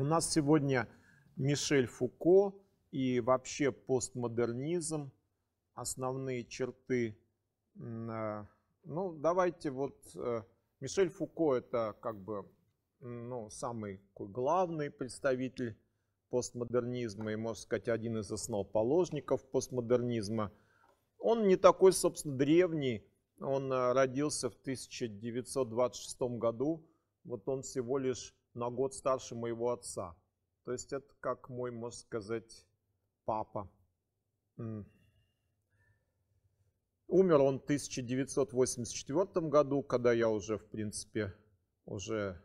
У нас сегодня Мишель Фуко и вообще постмодернизм, основные черты. Э, ну, давайте вот... Э, Мишель Фуко – это как бы ну, самый главный представитель постмодернизма и, можно сказать, один из основоположников постмодернизма. Он не такой, собственно, древний. Он э, родился в 1926 году. Вот он всего лишь на год старше моего отца. То есть это как мой, можно сказать, папа. Умер он в 1984 году, когда я уже, в принципе, уже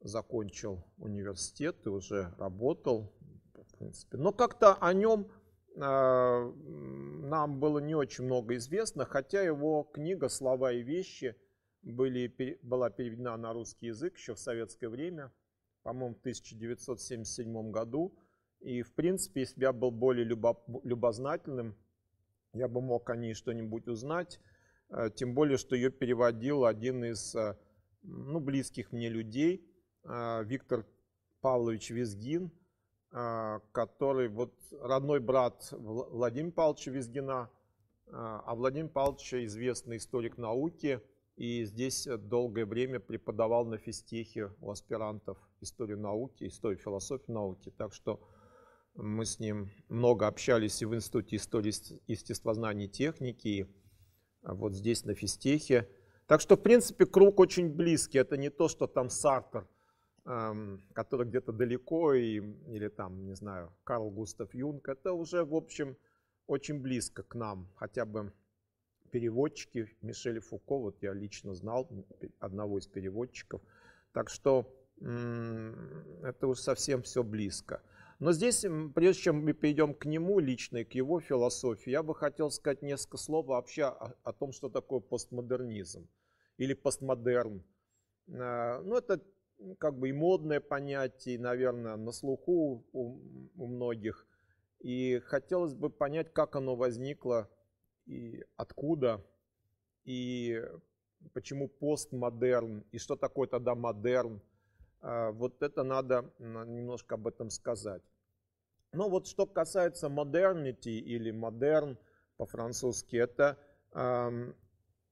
закончил университет и уже работал. В принципе. Но как-то о нем э, нам было не очень много известно, хотя его книга «Слова и вещи» были, была переведена на русский язык еще в советское время, по-моему, в 1977 году. И, в принципе, если бы я был более любознательным, я бы мог о ней что-нибудь узнать. Э, тем более, что ее переводил один из э, ну, близких мне людей, э, Виктор Павлович Визгин, который вот родной брат Владимира Павловича Визгина, а Владимир Павлович известный историк науки – и здесь э, долгое время преподавал на физтехе у аспирантов историю науки, историю философии науки. Так что мы с ним много общались и в Институте истории естествознания и техники, и э, вот здесь на физтехе. Так что, в принципе, круг очень близкий. Это не то, что там Сартер, эм, который где-то далеко, и, или там, не знаю, Карл Густав Юнг. Это уже, в общем, очень близко к нам, хотя бы переводчики, Мишель Фуко, вот я лично знал одного из переводчиков. Так что это уж совсем все близко. Но здесь, прежде чем мы перейдем к нему лично и к его философии, я бы хотел сказать несколько слов вообще о, о том, что такое постмодернизм или постмодерн. Э, ну, это как бы и модное понятие, и, наверное, на слуху у, у многих. И хотелось бы понять, как оно возникло и откуда, и почему постмодерн, и что такое тогда модерн. А, вот это надо немножко об этом сказать. Но вот что касается modernity или модерн по-французски, это,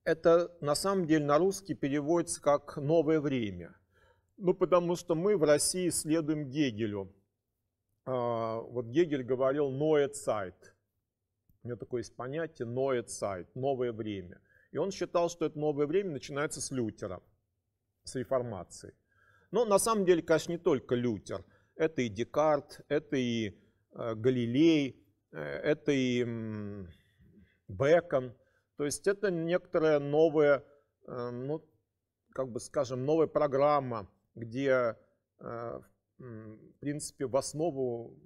это на самом деле на русский переводится как «новое время». Ну, потому что мы в России следуем Гегелю. А, вот Гегель говорил «neue Zeit», у него такое есть понятие «ноет сайт», «новое время». И он считал, что это новое время начинается с Лютера, с реформации. Но на самом деле, конечно, не только Лютер. Это и Декарт, это и э, Галилей, э, это и Бекон. То есть это некоторая новая, э, ну, как бы скажем, новая программа, где, в принципе, в основу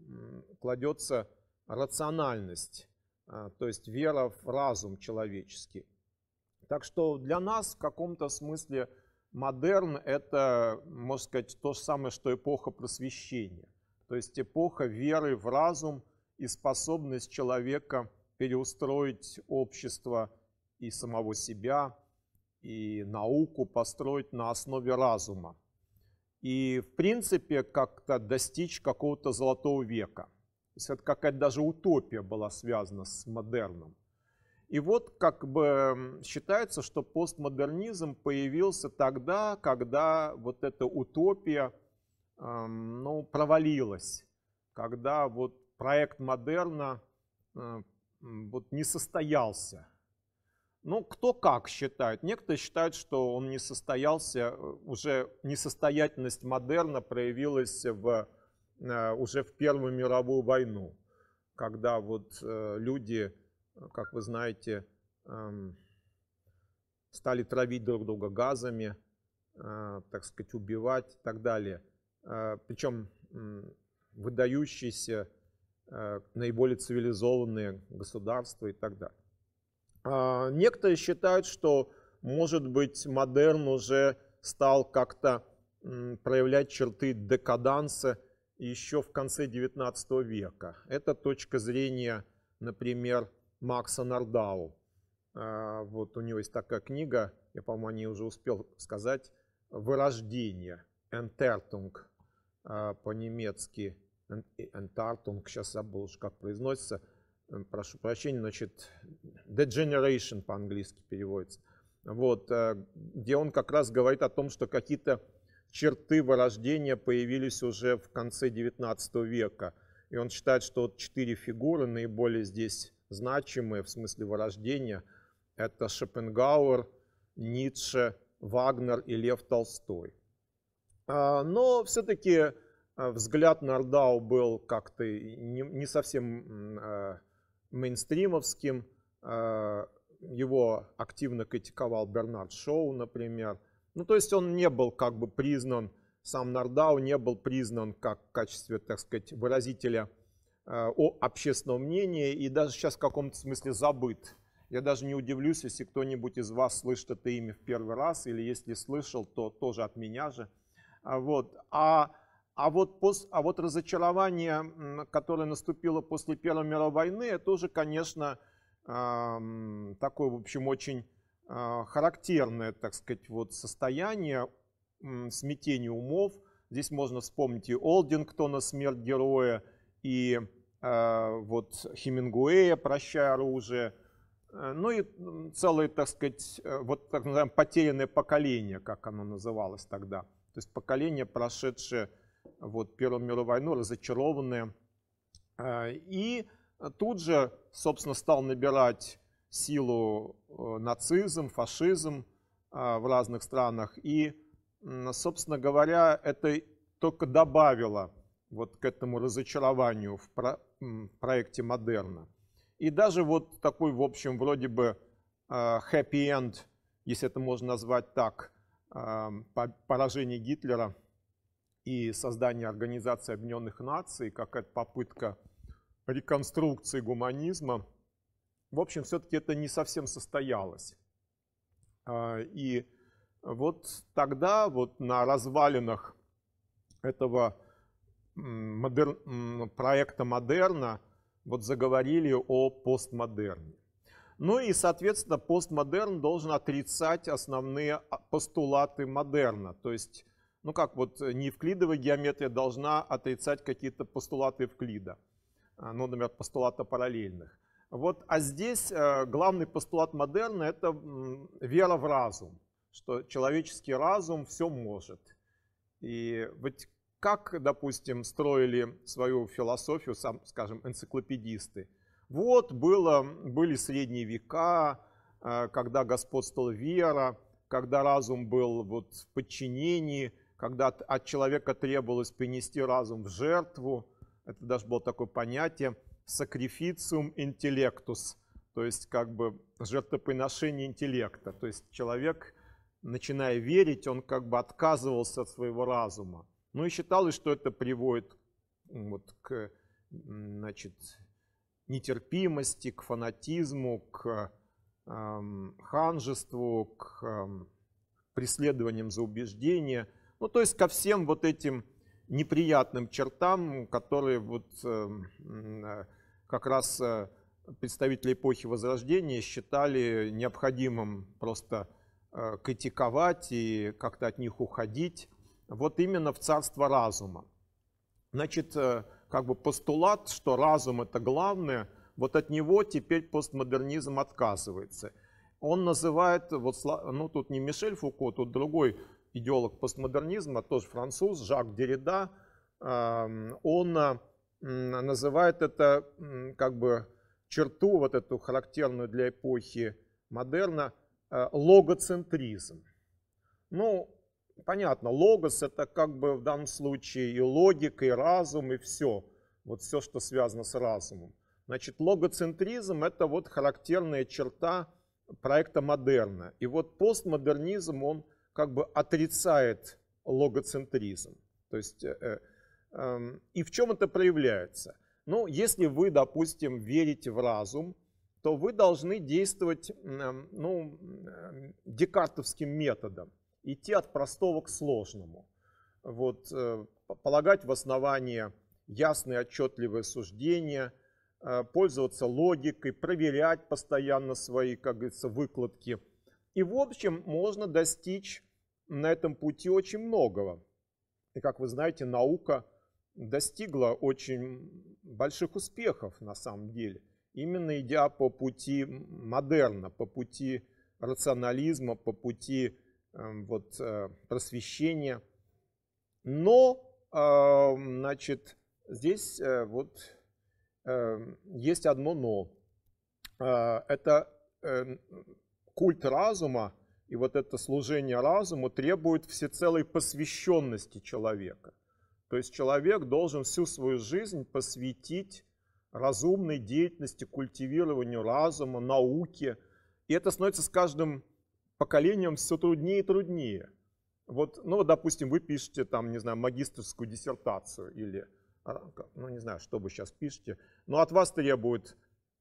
кладется рациональность а, то есть вера в разум человеческий. Так что для нас в каком-то смысле модерн – это, можно сказать, то же самое, что эпоха просвещения. То есть эпоха веры в разум и способность человека переустроить общество и самого себя, и науку построить на основе разума. И, в принципе, как-то достичь какого-то золотого века – то есть это какая-то даже утопия была связана с модерном. И вот как бы считается, что постмодернизм появился тогда, когда вот эта утопия эм, ну, провалилась, когда вот проект модерна э, вот не состоялся. Ну, кто как считает. Некоторые считают, что он не состоялся, э, уже несостоятельность модерна проявилась в Э, уже в Первую мировую войну, когда вот э, люди, э, как вы знаете, эм, стали травить друг друга газами, так сказать, убивать и так далее. Причем выдающиеся, наиболее цивилизованные государства и так далее. А, некоторые считают, что, может быть, модерн уже стал как-то проявлять черты декаданса еще в конце 19 века. Это точка зрения, например, Макса Нардау. А, вот у него есть такая книга, я, по-моему, о ней уже успел сказать, «Вырождение», «Entartung» а, по-немецки, «Entartung», сейчас забыл уж, как произносится, прошу прощения, значит, «Degeneration» по-английски переводится. Вот, э, где он как раз говорит о том, что какие-то черты вырождения появились уже в конце XIX века. И он считает, что вот четыре фигуры наиболее здесь значимые в смысле вырождения. Это Шопенгауэр, Ницше, Вагнер и Лев Толстой. А, но все-таки а, взгляд Нардау был как-то не совсем а, мейнстримовским. Его активно критиковал Бернард Шоу, например – ну, то есть он не был как бы признан, сам Нардау не был признан как в качестве, так сказать, выразителя э, о общественного мнения и даже сейчас в каком-то смысле забыт. Я даже не удивлюсь, если кто-нибудь из вас слышит это имя в первый раз, или если слышал, то тоже от меня же. А вот. А, а, вот, пос, а вот разочарование, которое наступило после Первой мировой войны, это уже, конечно, эм, такой, в общем, очень а, характерное, так сказать, вот состояние смятения умов. Здесь можно вспомнить и Олдингтона «Смерть героя», и а, вот Хемингуэя «Прощай оружие», э, ну и целое, так сказать, э, вот так называемое потерянное поколение, как оно называлось тогда. То есть поколение, прошедшее вот, Первую мировую войну, разочарованное. Э, и тут же, собственно, стал набирать силу э, нацизм, фашизм а, в разных странах. И, собственно говоря, это только добавило вот к этому разочарованию в проекте модерна. И даже вот такой, в общем, вроде бы а, happy end, если это можно назвать так, а, поражение Гитлера и создание Организации Объединенных Наций, какая-то попытка реконструкции гуманизма – в общем, все-таки это не совсем состоялось. А, и вот тогда вот на развалинах этого модер... проекта модерна вот заговорили о постмодерне. Ну и, соответственно, постмодерн должен отрицать основные а, постулаты модерна. То есть, ну как вот неевклидовая геометрия должна отрицать какие-то постулаты Евклида, а, ну, например, постулата параллельных. Вот, а здесь э, главный постулат модерна – это вера в разум, что человеческий разум все может. И вот как, допустим, строили свою философию, сам, скажем, энциклопедисты? Вот было, были средние века, э, когда господствовала вера, когда разум был вот в подчинении, когда от человека требовалось принести разум в жертву. Это даже было такое понятие – sacrificium intellectus, то есть как бы жертвоприношение интеллекта. То есть человек, начиная верить, он как бы отказывался от своего разума. Ну и считалось, что это приводит вот к значит, нетерпимости, к фанатизму, к эм, ханжеству, к эм, преследованиям за убеждения. Ну, то есть ко всем вот этим неприятным чертам, которые вот эм, э, как раз э, представители эпохи Возрождения считали необходимым просто э, критиковать и как-то от них уходить, вот именно в царство разума. Значит, э, как бы постулат, что разум это главное, вот от него теперь постмодернизм отказывается. Он называет, вот, ну тут не Мишель Фуко, тут другой идеолог постмодернизма, тоже француз, Жак Деррида, эм, он называет это как бы черту, вот эту характерную для эпохи модерна, э, логоцентризм. Ну, понятно, логос это как бы в данном случае и логика, и разум, и все. Вот все, что связано с разумом. Значит, логоцентризм это вот характерная черта проекта модерна. И вот постмодернизм, он как бы отрицает логоцентризм. То есть э, э, Эм, и в чем это проявляется? Ну, если вы, допустим, верите в разум, то вы должны действовать эм, ну, эм, декартовским методом, идти от простого к сложному. Вот, э, полагать в основании ясные отчетливые суждения, э, пользоваться логикой, проверять постоянно свои, как говорится, выкладки. И в общем можно достичь на этом пути очень многого. И как вы знаете, наука – достигла очень больших успехов на самом деле, именно идя по пути модерна, по пути рационализма, по пути эм, вот, э, просвещения. Но, эм, значит, здесь э, вот эм, есть одно но. Э, это культ разума и вот это служение разуму требует всецелой посвященности человека – то есть человек должен всю свою жизнь посвятить разумной деятельности, культивированию разума, науке. И это становится с каждым поколением все труднее и труднее. Вот, ну, допустим, вы пишете там, не знаю, магистрскую диссертацию или, а, ну, не знаю, что вы сейчас пишете, но от вас требуют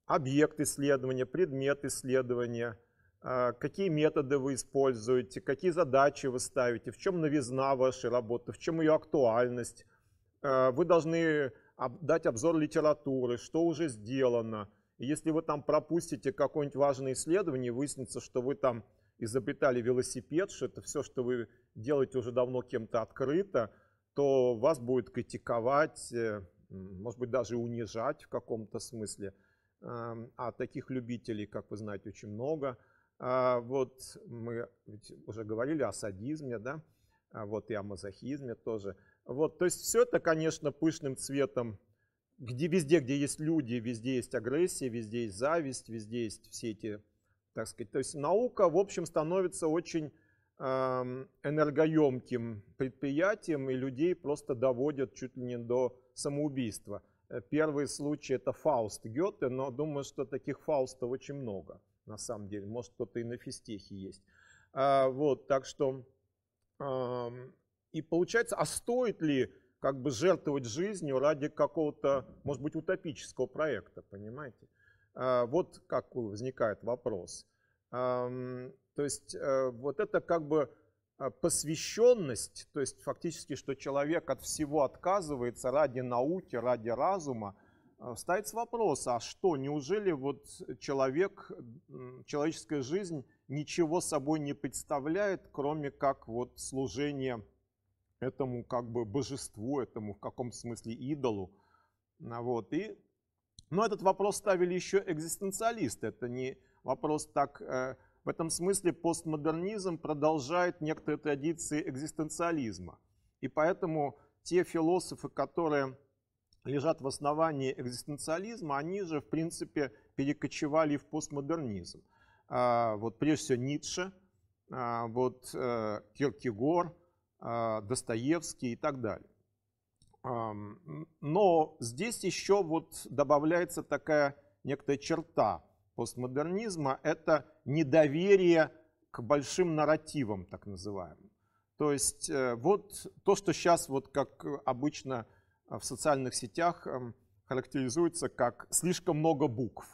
объект исследования, предмет исследования, а, какие методы вы используете, какие задачи вы ставите, в чем новизна вашей работы, в чем ее актуальность. А, вы должны дать обзор литературы, что уже сделано. если вы там пропустите какое-нибудь важное исследование, выяснится, что вы там изобретали велосипед, что это все, что вы делаете уже давно кем-то открыто, то вас будет критиковать, э, может быть, даже унижать в каком-то смысле. А таких любителей, как вы знаете, очень много – а, вот мы ведь уже говорили о садизме, да, а вот и о мазохизме тоже. Вот, то есть все это, конечно, пышным цветом, где, везде, где есть люди, везде есть агрессия, везде есть зависть, везде есть все эти, так сказать. То есть наука, в общем, становится очень энергоемким предприятием, и людей просто доводят чуть ли не до самоубийства. Э, первый случай – это Фауст Гёте, но думаю, что таких Фаустов очень много на самом деле. Может, кто-то и на физтехе есть. А, вот, так что... А, и получается, а стоит ли как бы жертвовать жизнью ради какого-то, может быть, утопического проекта, понимаете? А, вот как возникает вопрос. А, то есть э, вот это как бы а, посвященность, то есть фактически, что человек от всего отказывается ради науки, ради разума, Э, ставится вопрос, а что, неужели вот человек, человеческая жизнь ничего собой не представляет, кроме как вот служение этому как бы божеству, этому в каком смысле идолу. А вот. И, но этот вопрос ставили еще экзистенциалисты. Это не вопрос так... Э, в этом смысле постмодернизм продолжает некоторые традиции экзистенциализма. И поэтому те философы, которые лежат в основании экзистенциализма, они же, в принципе, перекочевали в постмодернизм. А, вот прежде всего Ницше, а, вот э, Киркегор, а, Достоевский и так далее. Но здесь еще вот добавляется такая некая черта постмодернизма – это недоверие к большим нарративам, так называемым. То есть э, вот то, что сейчас вот как обычно а, в социальных сетях эм, характеризуется как слишком много букв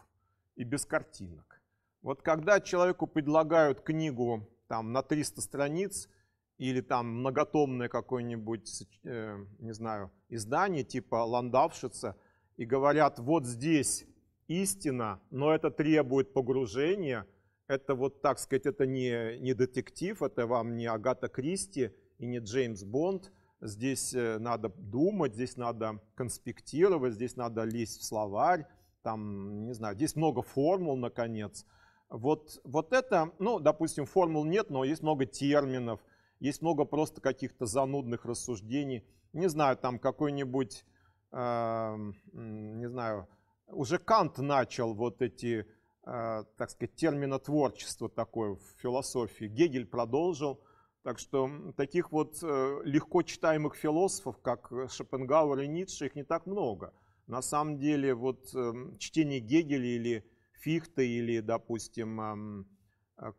и без картинок. Вот когда человеку предлагают книгу там, на 300 страниц или там многотомное какое-нибудь, э, не знаю, издание типа «Ландавшица», и говорят, вот здесь истина, но это требует погружения, это вот, так сказать, это не, не детектив, это вам не Агата Кристи и не Джеймс Бонд – Здесь э, надо думать, здесь надо конспектировать, здесь надо лезть в словарь, там, не знаю, здесь много формул, наконец. Вот, вот это, ну, допустим, формул нет, но есть много терминов, есть много просто каких-то занудных рассуждений. Не знаю, там какой-нибудь, э, не знаю, уже Кант начал вот эти, э, так сказать, терминотворчество такое в философии. Гегель продолжил. Так что таких вот э, легко читаемых философов, как э, Шопенгауэр и Ницше, их не так много. На самом деле вот э, чтение Гегеля или Фихта или, допустим,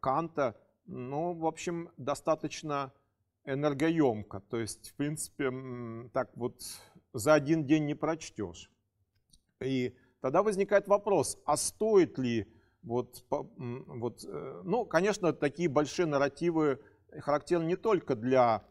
Канта, ну, в общем, достаточно энергоемко. То есть, в принципе, так вот за один день не прочтешь. И тогда возникает вопрос, а стоит ли вот, вот ну, конечно, такие большие нарративы характерны не только для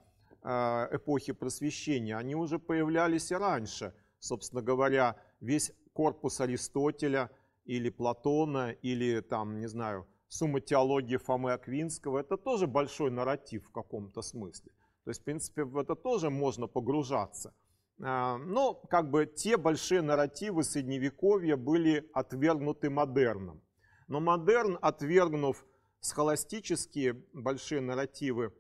э, эпохи просвещения, они уже появлялись и раньше. Собственно говоря, весь корпус Аристотеля или Платона, или там, не знаю, сумма теологии Фомы Аквинского, это тоже большой нарратив в каком-то смысле. То есть, в принципе, в это тоже можно погружаться. Э, но как бы те большие нарративы Средневековья были отвергнуты модерном. Но модерн, отвергнув схоластические большие нарративы,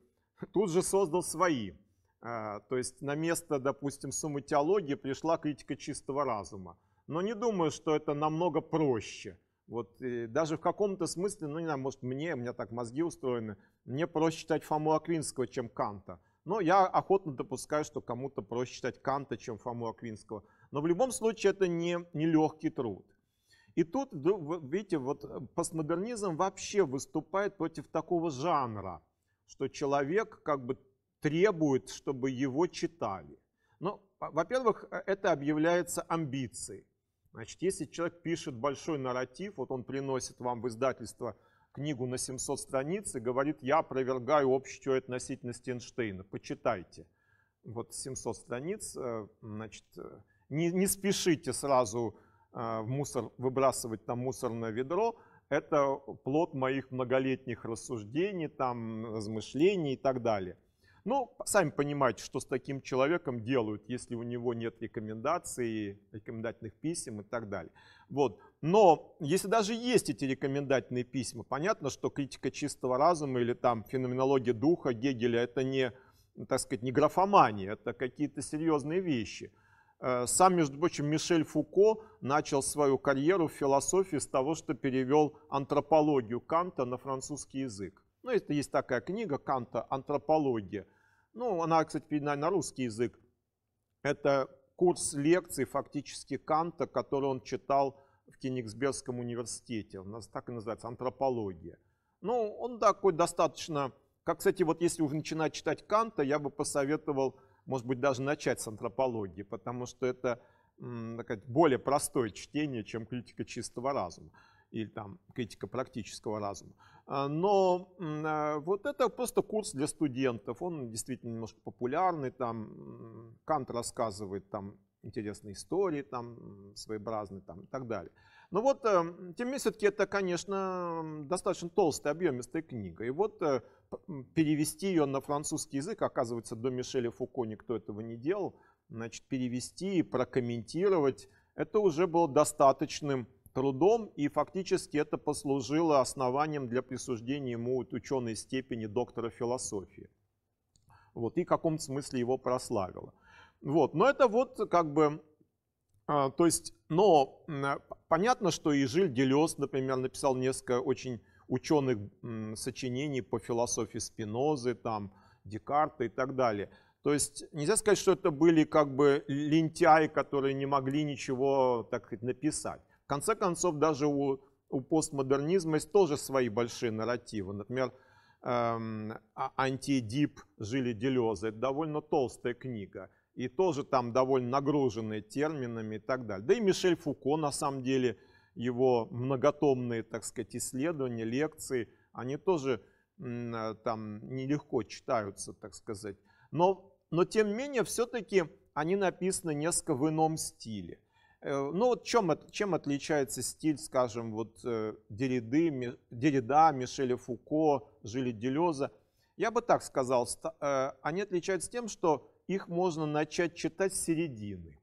тут же создал свои. А, то есть на место, допустим, суммы теологии пришла критика чистого разума. Но не думаю, что это намного проще. Вот даже в каком-то смысле, ну не знаю, может мне, у меня так мозги устроены, мне проще читать Фому Аквинского, чем Канта. Но я охотно допускаю, что кому-то проще читать Канта, чем Фому Аквинского. Но в любом случае это не, не легкий труд. И тут, видите, вот э, постмодернизм вообще выступает против такого жанра, что человек как бы требует, чтобы его читали. Ну, во-первых, э, это объявляется амбицией. Значит, если человек пишет большой нарратив, вот он приносит вам в издательство книгу на 700 страниц и говорит, я опровергаю общую теорию относительности Эйнштейна, почитайте. Вот 700 страниц, э, значит, не, не спешите сразу а, в мусор, выбрасывать там мусорное ведро, это плод моих многолетних рассуждений, там, размышлений и так далее. Ну, сами понимаете, что с таким человеком делают, если у него нет рекомендаций, рекомендательных писем и так далее. Вот. Но если даже есть эти рекомендательные письма, понятно, что критика чистого разума или там феноменология духа Гегеля это не, так сказать, не графомания, это какие-то серьезные вещи. Э, сам, между прочим, Мишель Фуко начал свою карьеру в философии с того, что перевел антропологию Канта на французский язык. Ну, это есть такая книга Канта «Антропология». Ну, она, кстати, переведена на русский язык. Это курс лекций фактически Канта, который он читал в Кенигсбергском университете. У нас так и называется «Антропология». Ну, он такой достаточно... Как, кстати, вот если уже начинать читать Канта, я бы посоветовал может быть, даже начать с антропологии, потому что это более простое чтение, чем критика чистого разума или там критика практического разума. А, но а, вот это просто курс для студентов, он действительно немножко популярный, там Кант рассказывает там интересные истории, там своеобразные там и так далее. Но вот, э, тем не менее, все-таки это, конечно, достаточно толстая, объемистая книга. И вот э, перевести ее на французский язык, оказывается, до Мишеля Фуко никто этого не делал, значит, перевести и прокомментировать, это уже было достаточным трудом, и фактически это послужило основанием для присуждения ему ученой степени доктора философии. Вот, и в каком смысле его прославило. Вот, но это вот как бы, а, то есть, но понятно, что и Жиль Делес, например, написал несколько очень ученых сочинений по философии Спинозы, там, Декарта и так далее. То есть нельзя сказать, что это были как бы лентяи, которые не могли ничего, так сказать, написать. В конце концов, даже у, у постмодернизма есть тоже свои большие нарративы. Например, эм, а, «Антиэдип» Жили Делезы. Это довольно толстая книга. И тоже там довольно нагруженные терминами и так далее. Да и Мишель Фуко, на самом деле, его многотомные, так сказать, исследования, лекции, они тоже э, там нелегко читаются, так сказать. Но, но тем не менее, все-таки они написаны несколько в ином стиле. Э, ну вот чем, чем отличается стиль, скажем, вот э, Дериды, Деррида, Мишеля Фуко, Жили Делеза? Я бы так сказал, они отличаются тем, что их можно начать читать с середины.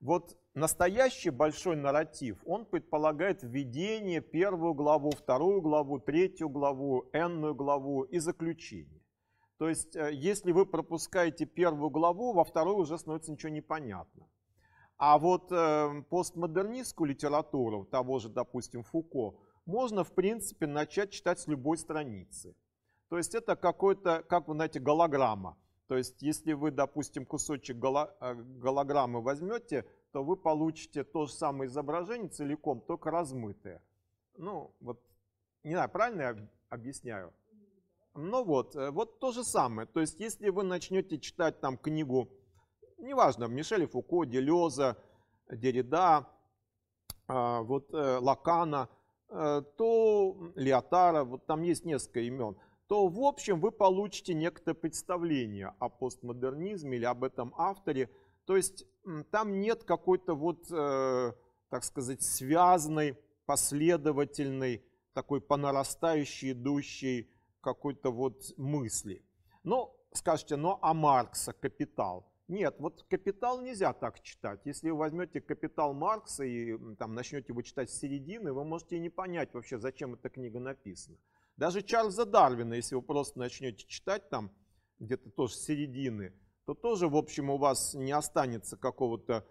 Вот настоящий большой нарратив, он предполагает введение первую главу, вторую главу, третью главу, энную главу и заключение. То есть, э, если вы пропускаете первую главу, во второй уже становится ничего непонятно. А вот э, постмодернистскую литературу, того же, допустим, Фуко, можно, в принципе, начать читать с любой страницы. То есть это какой-то, как вы знаете, голограмма. То есть если вы, допустим, кусочек э, голограммы возьмете, то вы получите то же самое изображение целиком, только размытое. Ну, вот, не знаю, правильно я объясняю? Ну вот, э, вот то же самое. То есть, если вы начнете читать там книгу, неважно, Мишеля Фуко, Делеза, Деррида, а, вот э, Лакана, э, то Леотара, вот там есть несколько имен, то в общем вы получите некоторое представление о постмодернизме или об этом авторе. То есть там нет какой-то вот, э, так сказать, связанной, последовательной, такой по нарастающей идущей какой-то вот мысли. Ну, скажете, ну а Маркса «Капитал»? Нет, вот «Капитал» нельзя так читать. Если вы возьмете «Капитал» Маркса и там начнете его читать с середины, вы можете не понять вообще, зачем эта книга написана. Даже Чарльза Дарвина, если вы просто начнете читать там где-то тоже с середины – то тоже, в общем, у вас не останется какого-то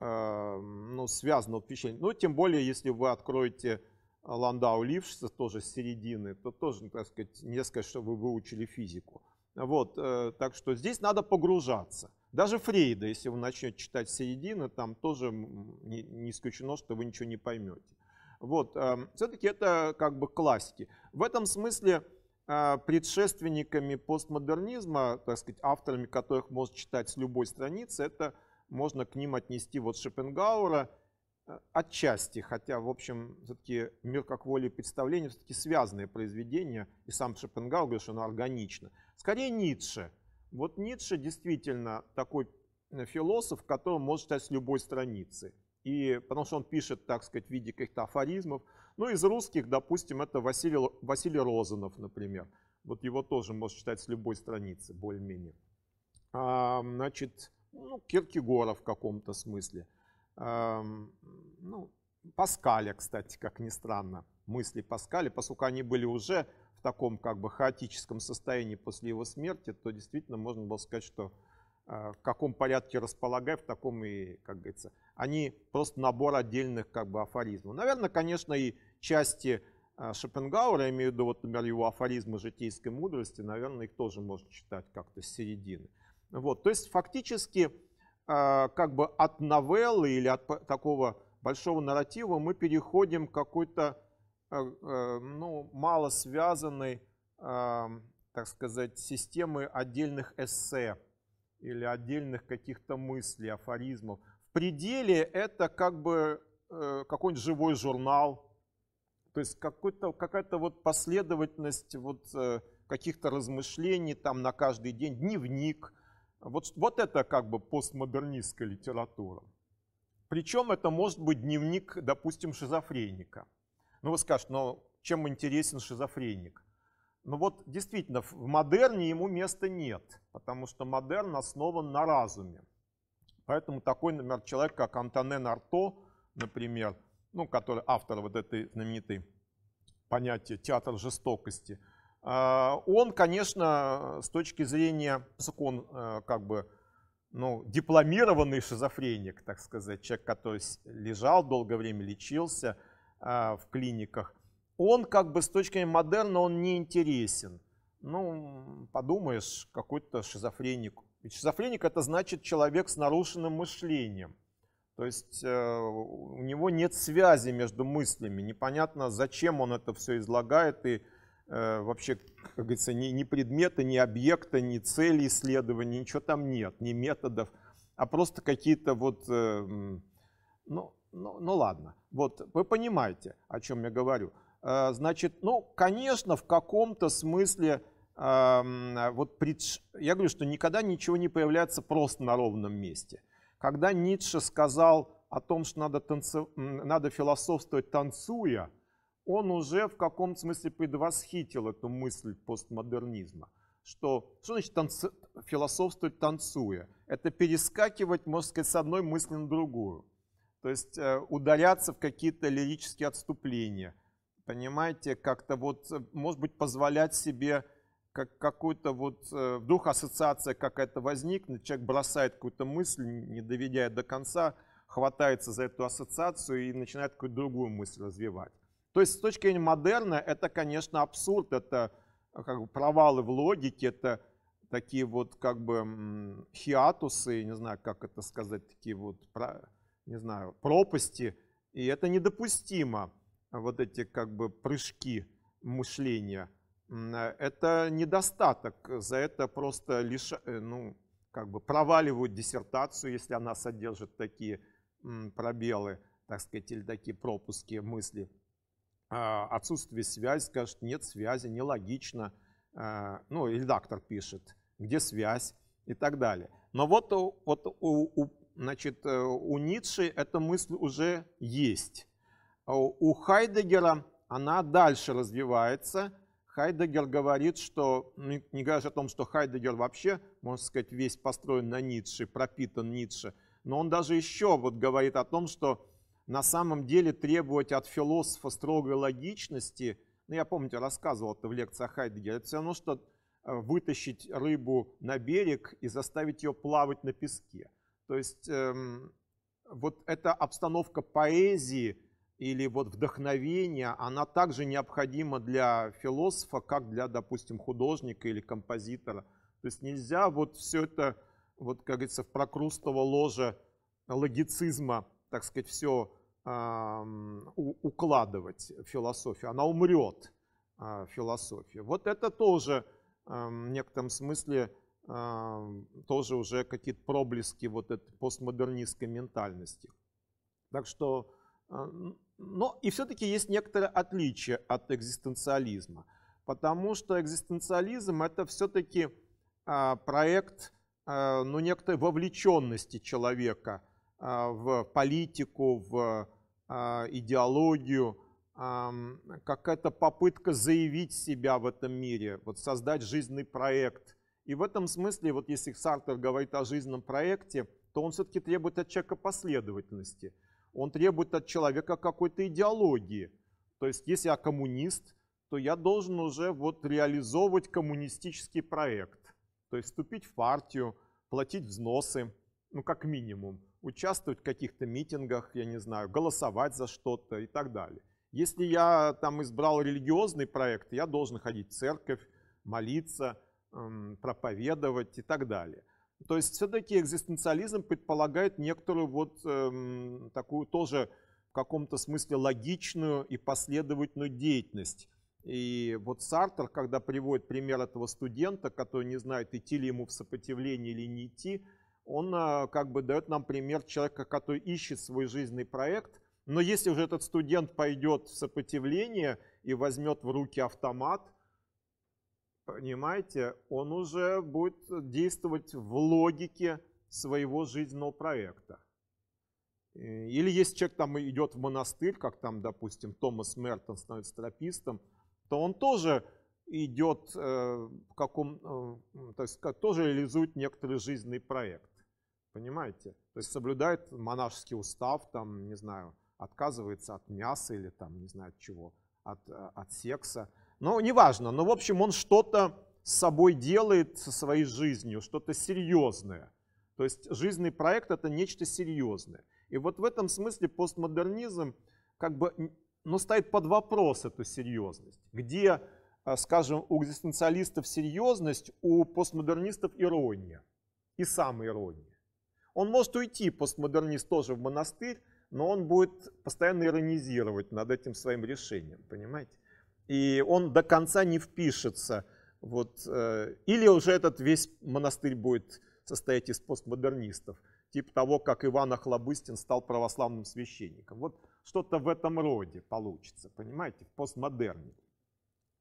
э, ну, связанного впечатления. Ну, тем более, если вы откроете Ландау э, Лившица тоже с середины, то тоже, так сказать, не сказать, что вы выучили физику. Вот, э, так что здесь надо погружаться. Даже Фрейда, если вы начнете читать с середины, там тоже не, не исключено, что вы ничего не поймете. Вот, э, все-таки это как бы классики. В этом смысле а, предшественниками постмодернизма, так сказать, авторами которых можно читать с любой страницы, это можно к ним отнести вот Шопенгауэра э, отчасти, хотя, в общем, все-таки «Мир как воля и представление» все-таки связанное произведение и сам Шопенгауэр говорит, что оно органично. Скорее Ницше. Вот Ницше действительно такой э, философ, которого можно читать с любой страницы. И потому что он пишет, так сказать, в виде каких-то афоризмов, ну, из русских, допустим, это Василий, Василий Розанов, например. Вот его тоже можно читать с любой страницы, более-менее. А, значит, ну, Киркегора в каком-то смысле. А, ну, Паскаля, кстати, как ни странно. Мысли Паскаля, поскольку они были уже в таком как бы хаотическом состоянии после его смерти, то действительно можно было сказать, что а, в каком порядке располагай, в таком и, как говорится, они просто набор отдельных как бы афоризмов. Наверное, конечно, и части а, Шопенгауэра, я имею в виду, вот, например, его афоризмы житейской мудрости, наверное, их тоже можно читать как-то с середины. Вот, то есть фактически а, как бы от новеллы или от такого большого нарратива мы переходим к какой-то а, ну, мало связанной, так сказать, системы отдельных эссе или отдельных каких-то мыслей, афоризмов. В пределе это как бы э, какой-нибудь живой журнал, то есть какая-то вот последовательность вот э, каких-то размышлений там на каждый день, дневник. Вот, вот это как бы постмодернистская литература. Причем это может быть дневник, допустим, шизофреника. Ну вы скажете, но чем интересен шизофреник? Ну вот действительно, в модерне ему места нет, потому что модерн основан на разуме. Поэтому такой, например, человек, как Антонен Арто, например, ну, который автор вот этой знаменитой понятия театр жестокости, а, он, конечно, с точки зрения, он э, как бы ну, дипломированный шизофреник, так сказать, человек, который лежал долгое время, лечился а, в клиниках, он как бы с точки зрения модерна, он не интересен. Ну, подумаешь, какой-то шизофреник. Ведь шизофреник это значит человек с нарушенным мышлением. То есть э, у него нет связи между мыслями, непонятно, зачем он это все излагает и э, вообще, как говорится, ни, ни предмета, ни объекта, ни цели исследования, ничего там нет, ни методов, а просто какие-то вот, э, ну, ну, ну ладно, вот вы понимаете, о чем я говорю. Значит, ну, конечно, в каком-то смысле эм, вот предш... я говорю, что никогда ничего не появляется просто на ровном месте – когда Ницше сказал о том, что надо, танцев... надо философствовать танцуя, он уже в каком-то смысле предвосхитил эту мысль постмодернизма. Что, что значит танц... философствовать танцуя? Это перескакивать, можно сказать, с одной мысли на другую. То есть э, ударяться в какие-то лирические отступления. Понимаете, как-то вот, э, может быть, позволять себе как какую-то вот э, вдруг ассоциация какая-то возникнет, человек бросает какую-то мысль, не доведя ее до конца, хватается за эту ассоциацию и начинает какую-то другую мысль развивать. То есть с точки зрения модерна это, конечно, абсурд, это э, как бы провалы в логике, это такие вот как бы хиатусы, не знаю, как это сказать, такие вот, не знаю, пропасти, и это недопустимо, вот эти как бы прыжки мышления. Э, это недостаток. За это просто лишь, э, ну, как бы проваливают диссертацию, если она содержит такие пробелы, так сказать, или такие пропуски мысли. А, отсутствие связи, скажет, нет связи, нелогично. А, ну, редактор пишет, где связь и так далее. Но вот, э, вот у, у, значит, у Ницше эта мысль уже есть. А у Хайдегера она дальше развивается – Хайдегер говорит, что, не говоря о том, что Хайдегер вообще, можно сказать, весь построен на Ницше, пропитан Ницше, но он даже еще вот говорит о том, что на самом деле требовать от философа строгой логичности, ну я помните, рассказывал это в лекции о Хайдегере, это все равно, что э, вытащить рыбу на берег и заставить ее плавать на песке. То есть эм, вот эта обстановка поэзии или вот вдохновение, она также необходима для философа, как для, допустим, художника или композитора. То есть нельзя вот все это, вот, как говорится, в прокрустово ложе логицизма, так сказать, все э, укладывать в философию. Она умрет, э, а, философия. Вот это тоже э, в некотором смысле э, тоже уже какие-то проблески вот этой постмодернистской ментальности. Так что а, но и все-таки есть некоторое отличие от экзистенциализма, потому что экзистенциализм это все-таки а, проект а, ну, некоторой вовлеченности человека в политику, в идеологию, какая-то попытка заявить себя в этом мире, вот создать жизненный проект. И в этом смысле, вот если Сартер говорит о жизненном проекте, то он все-таки требует от человека последовательности – он требует от человека какой-то идеологии. То есть если я коммунист, то я должен уже вот реализовывать коммунистический проект. То есть вступить в партию, платить взносы, ну как минимум, участвовать в каких-то митингах, я не знаю, голосовать за что-то и так далее. Если я там избрал религиозный проект, я должен ходить в церковь, молиться, эм, проповедовать и так далее. То есть все-таки экзистенциализм предполагает некоторую вот эм, такую тоже в каком-то смысле логичную и последовательную деятельность. И вот Сартер, когда приводит пример этого студента, который не знает, идти ли ему в сопротивление или не идти, он э, как бы дает нам пример человека, который ищет свой жизненный проект. Но если уже этот студент пойдет в сопротивление и возьмет в руки автомат, понимаете, он уже будет действовать в логике своего жизненного проекта. Э, или если человек там идет в монастырь, как там, допустим, Томас Мертон становится тропистом, то он тоже идет э, в каком, э, то есть тоже реализует некоторый жизненный проект. Понимаете? То есть соблюдает монашеский устав, там, не знаю, отказывается от мяса или там, не знаю, от чего, от, от секса но ну, неважно, но, в общем, он что-то с собой делает, со своей жизнью, что-то серьезное. То есть жизненный проект – это нечто серьезное. И вот в этом смысле постмодернизм как бы, но ну, ставит под вопрос эту серьезность. Где, э, скажем, у экзистенциалистов серьезность, у постмодернистов ирония и самоирония. Он может уйти, постмодернист, тоже в монастырь, но он будет постоянно иронизировать над этим своим решением, понимаете? и он до конца не впишется. Вот, э, или уже этот весь монастырь будет состоять из постмодернистов, типа того, как Иван Охлобыстин стал православным священником. Вот что-то в этом роде получится, понимаете, в постмодерне.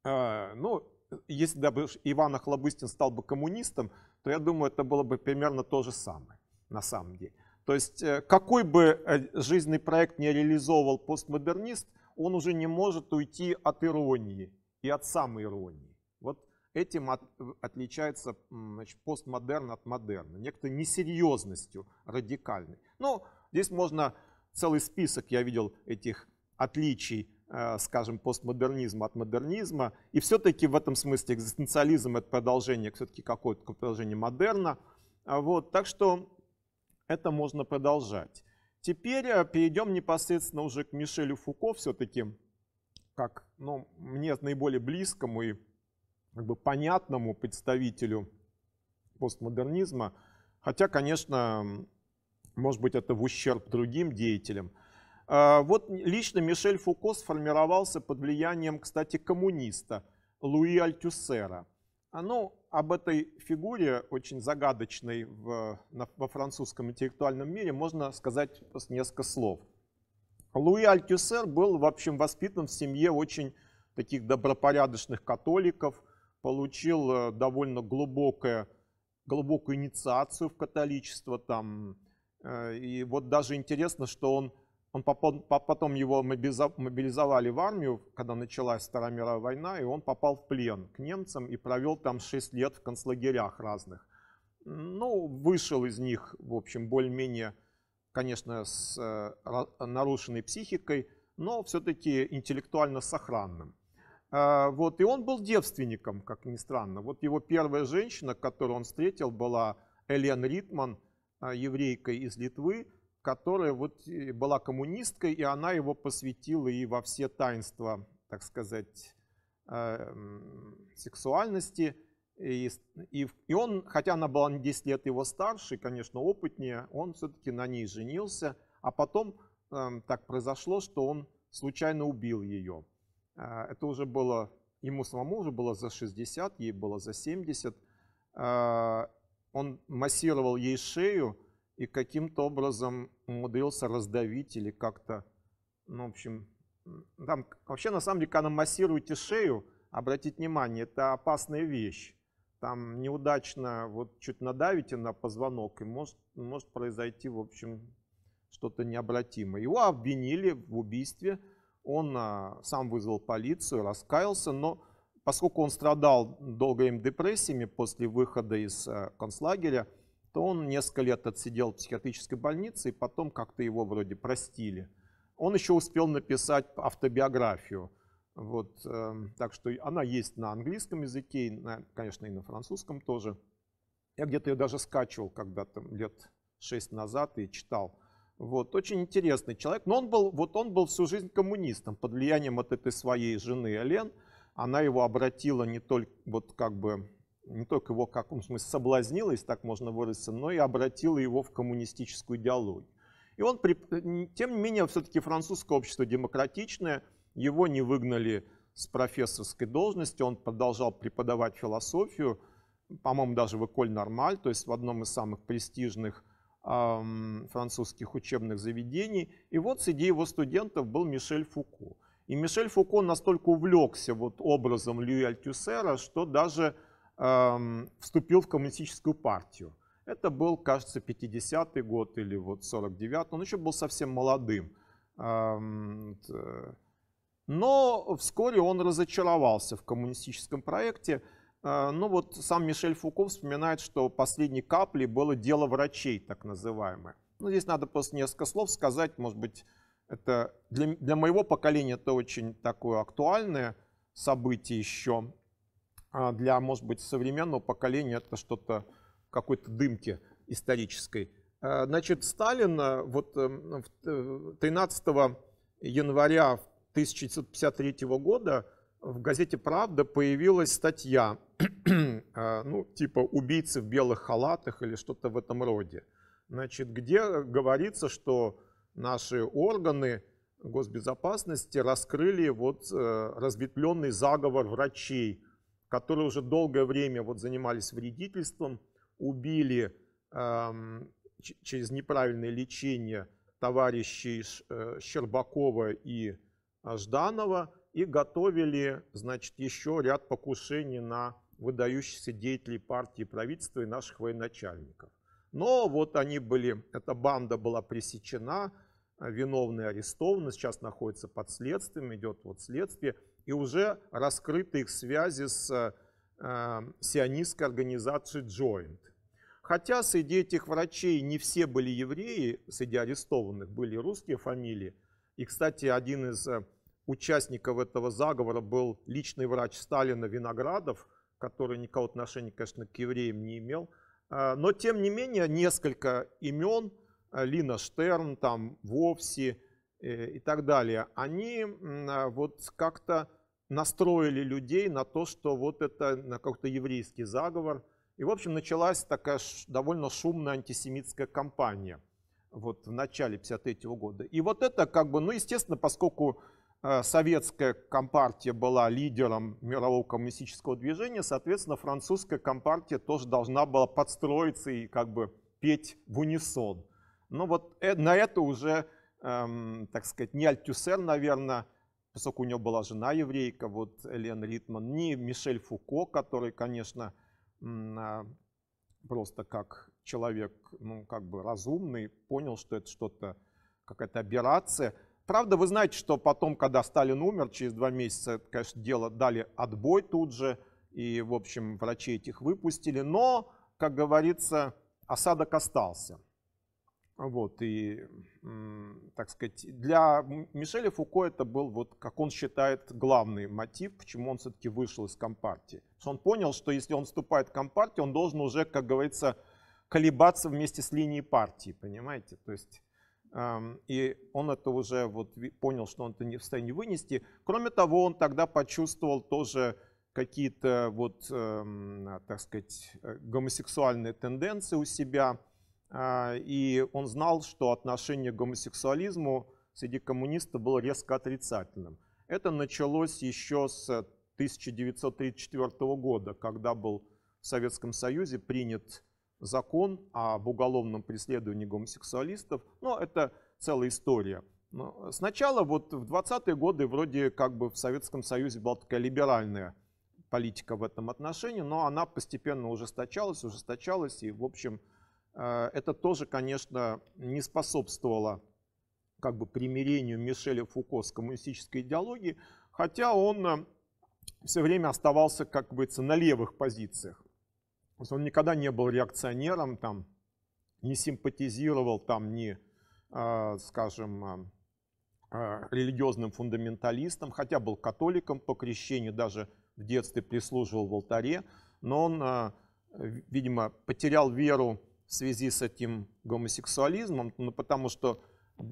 А, ну, если бы Иван Охлобыстин стал бы коммунистом, то я думаю, это было бы примерно то же самое на самом деле. То есть э, какой бы э, жизненный проект не реализовывал постмодернист – он уже не может уйти от иронии и от самой иронии. Вот этим от, отличается значит, постмодерн от модерна, некоторой несерьезностью радикальной. Ну, здесь можно целый список, я видел этих отличий, э, скажем, постмодернизма от модернизма. И все-таки в этом смысле экзистенциализм — это продолжение, все-таки какое-то продолжение модерна. А вот, так что это можно продолжать. Теперь э, перейдем непосредственно уже к Мишелю Фуко все-таки, как ну, мне наиболее близкому и как бы понятному представителю постмодернизма, хотя, конечно, может быть, это в ущерб другим деятелям. А, вот лично Мишель Фуко сформировался под влиянием, кстати, коммуниста Луи Альтюсера. А, ну, об этой фигуре, очень загадочной в, на, во французском интеллектуальном мире, можно сказать несколько слов. Луи Альтюсер был, в общем, воспитан в семье очень таких добропорядочных католиков, получил э, довольно глубокое, глубокую инициацию в католичество. Там. Э, и вот даже интересно, что он он попал, потом его мобилизовали в армию, когда началась Вторая мировая война, и он попал в плен к немцам и провел там 6 лет в концлагерях разных. Ну, вышел из них, в общем, более-менее, конечно, с э, нарушенной психикой, но все-таки интеллектуально сохранным. А, вот, и он был девственником, как ни странно. Вот его первая женщина, которую он встретил, была Элен Ритман, а, еврейка из Литвы, которая вот была коммунисткой, и она его посвятила и во все таинства, так сказать, э, сексуальности. И, и, и он, хотя она была на 10 лет его старше, конечно, опытнее, он все-таки на ней женился, а потом э, так произошло, что он случайно убил ее. Э, это уже было, ему самому уже было за 60, ей было за 70. Э, он массировал ей шею, и каким-то образом умудрился раздавить или как-то, ну, в общем, там вообще на самом деле, когда массируете шею, обратите внимание, это опасная вещь. Там неудачно вот чуть надавите на позвонок, и может, может произойти, в общем, что-то необратимое. Его обвинили в убийстве, он а, сам вызвал полицию, раскаялся, но поскольку он страдал долгими депрессиями после выхода из а, концлагеря, то он несколько лет отсидел в психиатрической больнице, и потом как-то его вроде простили. Он еще успел написать автобиографию. Вот, э, так что она есть на английском языке, и на, конечно, и на французском тоже. Я где-то ее даже скачивал когда-то лет шесть назад и читал. Вот, очень интересный человек. Но он был, вот он был всю жизнь коммунистом под влиянием вот этой своей жены Элен. Она его обратила не только вот как бы не только его, как он, в смысле, соблазнила, если так можно выразиться, но и обратила его в коммунистическую идеологию. И он, тем не менее, все-таки французское общество демократичное, его не выгнали с профессорской должности, он продолжал преподавать философию, по-моему, даже в Эколь Нормаль, то есть в одном из самых престижных эм, французских учебных заведений. И вот среди его студентов был Мишель Фуко. И Мишель Фуко настолько увлекся вот образом Льюи Альтюсера, что даже вступил в коммунистическую партию. Это был, кажется, 50-й год или вот 49-й. Он еще был совсем молодым. Но вскоре он разочаровался в коммунистическом проекте. А, ну вот сам Мишель Фуко вспоминает, что последней каплей было дело врачей, так называемое. Ну здесь надо просто несколько слов сказать, может быть, это для, для моего поколения это очень такое актуальное событие еще. А для, может быть, современного поколения это что-то, какой-то дымки исторической. Э, значит, Сталин вот 13 эм, э, января 1953 года в газете «Правда» появилась статья, э, ну, типа «Убийцы в белых халатах» или что-то в этом роде, значит, где говорится, что наши органы госбезопасности раскрыли вот разветвленный заговор врачей – которые уже долгое время вот занимались вредительством, убили э, через неправильное лечение товарищей э, Щербакова и э, Жданова и готовили, значит, еще ряд покушений на выдающихся деятелей партии, правительства и наших военачальников. Но вот они были, эта банда была пресечена, Э, виновные арестованы, сейчас находятся под следствием, идет вот следствие, и уже раскрыты их связи с э, сионистской организацией Joint. Хотя среди этих врачей не все были евреи, среди арестованных были русские фамилии. И, кстати, один из э, участников этого заговора был личный врач Сталина Виноградов, который никакого отношения, конечно, к евреям не имел. Э, но, тем не менее, несколько имен – Э, Лина Штерн, там Вовси э, и так далее, они а, вот как-то настроили людей на то, что вот это на какой-то еврейский заговор. И, в общем, началась такая довольно шумная антисемитская кампания вот в начале 53 года. И вот это как бы, ну, естественно, поскольку э, советская компартия была лидером мирового коммунистического движения, соответственно, французская компартия тоже должна была подстроиться и как бы петь в унисон. Но ну, вот э, на это уже, эм, так сказать, не Альтюсер, наверное, поскольку у него была жена еврейка, вот Лен Ритман, не Мишель Фуко, который, конечно, а, просто как человек, ну, как бы разумный, понял, что это что-то, какая-то операция. Правда, вы знаете, что потом, когда Сталин умер, через два месяца, конечно, дело дали отбой тут же, и, в общем, врачи этих выпустили, но, как говорится, осадок остался. Вот, и, так сказать, для Мишеля Фуко это был, вот, как он считает, главный мотив, почему он все-таки вышел из Компартии. что он понял, что если он вступает в Компартию, он должен уже, как говорится, колебаться вместе с линией партии, понимаете? То есть, эм, и он это уже вот понял, что он это не в состоянии вынести. Кроме того, он тогда почувствовал тоже какие-то, вот, эм, так сказать, э, гомосексуальные тенденции у себя – а, и он знал, что отношение к гомосексуализму среди коммунистов было резко отрицательным. Это началось еще с 1934 года, когда был в Советском Союзе принят закон об уголовном преследовании гомосексуалистов. Но это целая история. Но сначала вот в 20-е годы вроде как бы в Советском Союзе была такая либеральная политика в этом отношении, но она постепенно ужесточалась, ужесточалась, и, в общем, Э, это тоже, конечно, не способствовало как бы примирению Мишеля Фуко с коммунистической идеологией, хотя он э, все время оставался, как бы, на левых позициях. Он никогда не был реакционером, там, не симпатизировал там ни, э, скажем, религиозным фундаменталистам, хотя был католиком по крещению, даже в детстве прислуживал в алтаре, но он, видимо, потерял веру в связи с этим гомосексуализмом, ну, потому что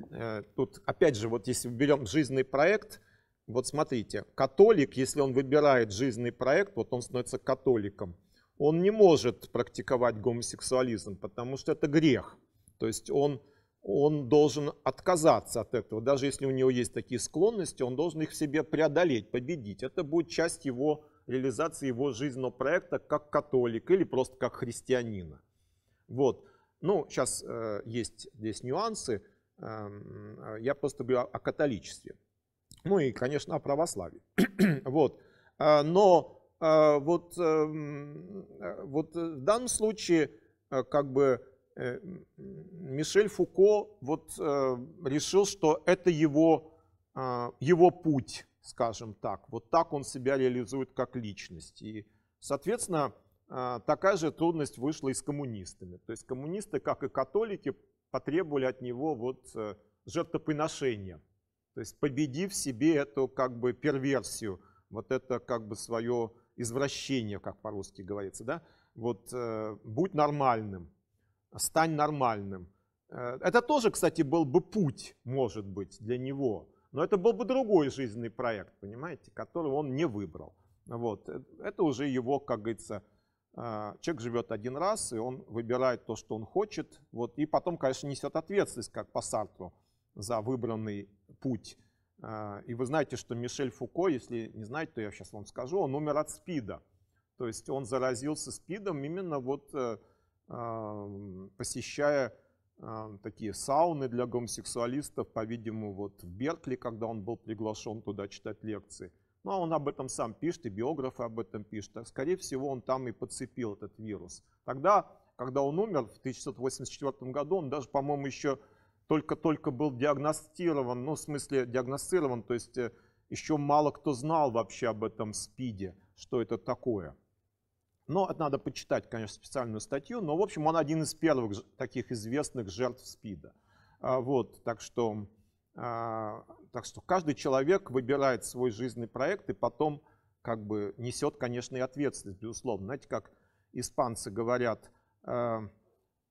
э, тут, опять же, вот если берем жизненный проект, вот смотрите, католик, если он выбирает жизненный проект, вот он становится католиком, он не может практиковать гомосексуализм, потому что это грех. То есть он, он должен отказаться от этого. Даже если у него есть такие склонности, он должен их в себе преодолеть, победить. Это будет часть его реализации его жизненного проекта как католик или просто как христианина. Вот. Ну, сейчас э, есть здесь нюансы. Эм, э, я просто говорю о, о католичестве. Ну и, конечно, о православии. вот. Э, но э, вот, эм, э, вот э, в данном случае э, как бы э, Мишель Фуко вот, э, решил, что это его, э, его путь, скажем так. Вот так он себя реализует как личность. И, соответственно, а, такая же трудность вышла и с коммунистами. То есть коммунисты, как и католики, потребовали от него вот э, жертвоприношения. То есть победив себе эту как бы перверсию, вот это как бы свое извращение, как по-русски говорится, да? Вот э, будь нормальным, стань нормальным. Э, это тоже, кстати, был бы путь, может быть, для него. Но это был бы другой жизненный проект, понимаете, который он не выбрал. Вот. Это уже его, как говорится, а, человек живет один раз, и он выбирает то, что он хочет. Вот, и потом, конечно, несет ответственность, как по Сартру, за выбранный путь. А, и вы знаете, что Мишель Фуко, если не знаете, то я сейчас вам скажу, он умер от СПИДа. То есть он заразился СПИДом именно вот э, а, посещая такие сауны для гомосексуалистов, по-видимому, вот в Беркли, когда он был приглашен туда читать лекции. Ну, а он об этом сам пишет, и биографы об этом пишут. А, скорее всего, он там и подцепил этот вирус. Тогда, когда он умер в 1984 году, он даже, по-моему, еще только-только был диагностирован, ну, в смысле, диагностирован, то есть э, еще мало кто знал вообще об этом СПИДе, что это такое. Но это надо почитать, конечно, специальную статью, но, в общем, он один из первых таких известных жертв СПИДа. А, вот, так что а, так что каждый человек выбирает свой жизненный проект и потом как бы несет, конечно, и ответственность, безусловно. Знаете, как испанцы говорят, э,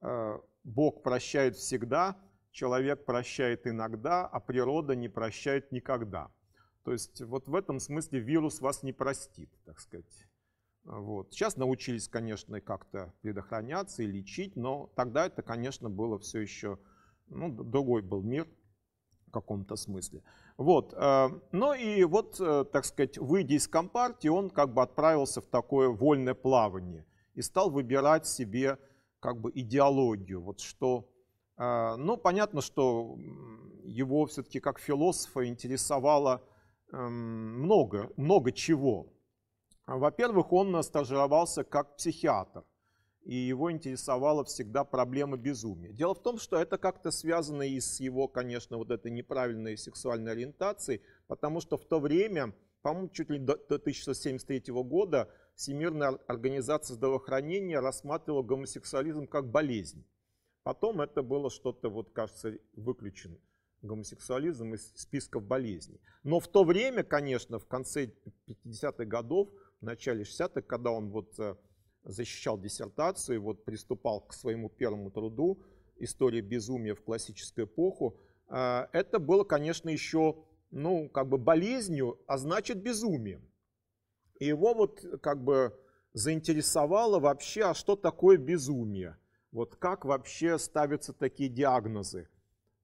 э, Бог прощает всегда, человек прощает иногда, а природа не прощает никогда. То есть вот в этом смысле вирус вас не простит, так сказать. Вот. Сейчас научились, конечно, как-то предохраняться и лечить, но тогда это, конечно, было все еще, ну, другой был мир – в каком-то смысле. Вот. Э, ну и вот, э, так сказать, выйдя из компартии, он как бы отправился в такое вольное плавание и стал выбирать себе как бы идеологию. Вот что, э, ну, понятно, что его все-таки как философа интересовало эм, много, много чего. Во-первых, он стажировался как психиатр и его интересовала всегда проблема безумия. Дело в том, что это как-то связано и с его, конечно, вот этой неправильной сексуальной ориентацией, потому что в то время, по-моему, чуть ли до 1673 года Всемирная организация здравоохранения рассматривала гомосексуализм как болезнь. Потом это было что-то, вот кажется, выключено гомосексуализм из списков болезней. Но в то время, конечно, в конце 50-х годов, в начале 60-х, когда он вот э, защищал диссертацию, вот приступал к своему первому труду «История безумия в классическую эпоху», а, это было, конечно, еще ну, как бы болезнью, а значит безумием. И его вот как бы заинтересовало вообще, а что такое безумие? Вот как вообще ставятся такие диагнозы?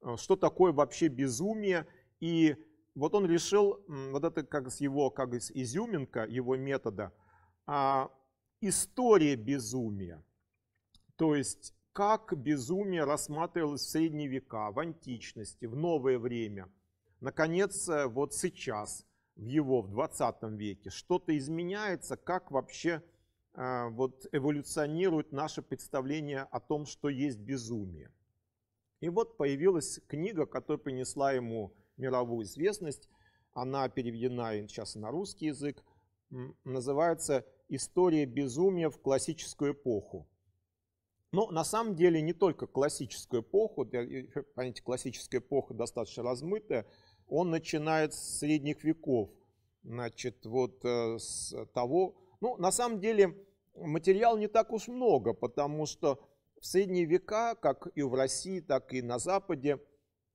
А, что такое вообще безумие? И вот он решил, вот это как с его, как из изюминка его метода, а, история безумия. То есть как безумие рассматривалось в средние века, в античности, в новое время. Наконец, э, вот сейчас, в его, в 20 веке, что-то изменяется, как вообще э, вот, эволюционирует наше представление о том, что есть безумие. И вот появилась книга, которая принесла ему мировую известность. Она переведена сейчас на русский язык. Называется история безумия в классическую эпоху. Но на самом деле не только классическую эпоху, э, понимаете, классическая эпоха достаточно размытая, он начинает с средних веков, значит, вот э, с того, ну, на самом деле материал не так уж много, потому что в средние века, как и в России, так и на Западе,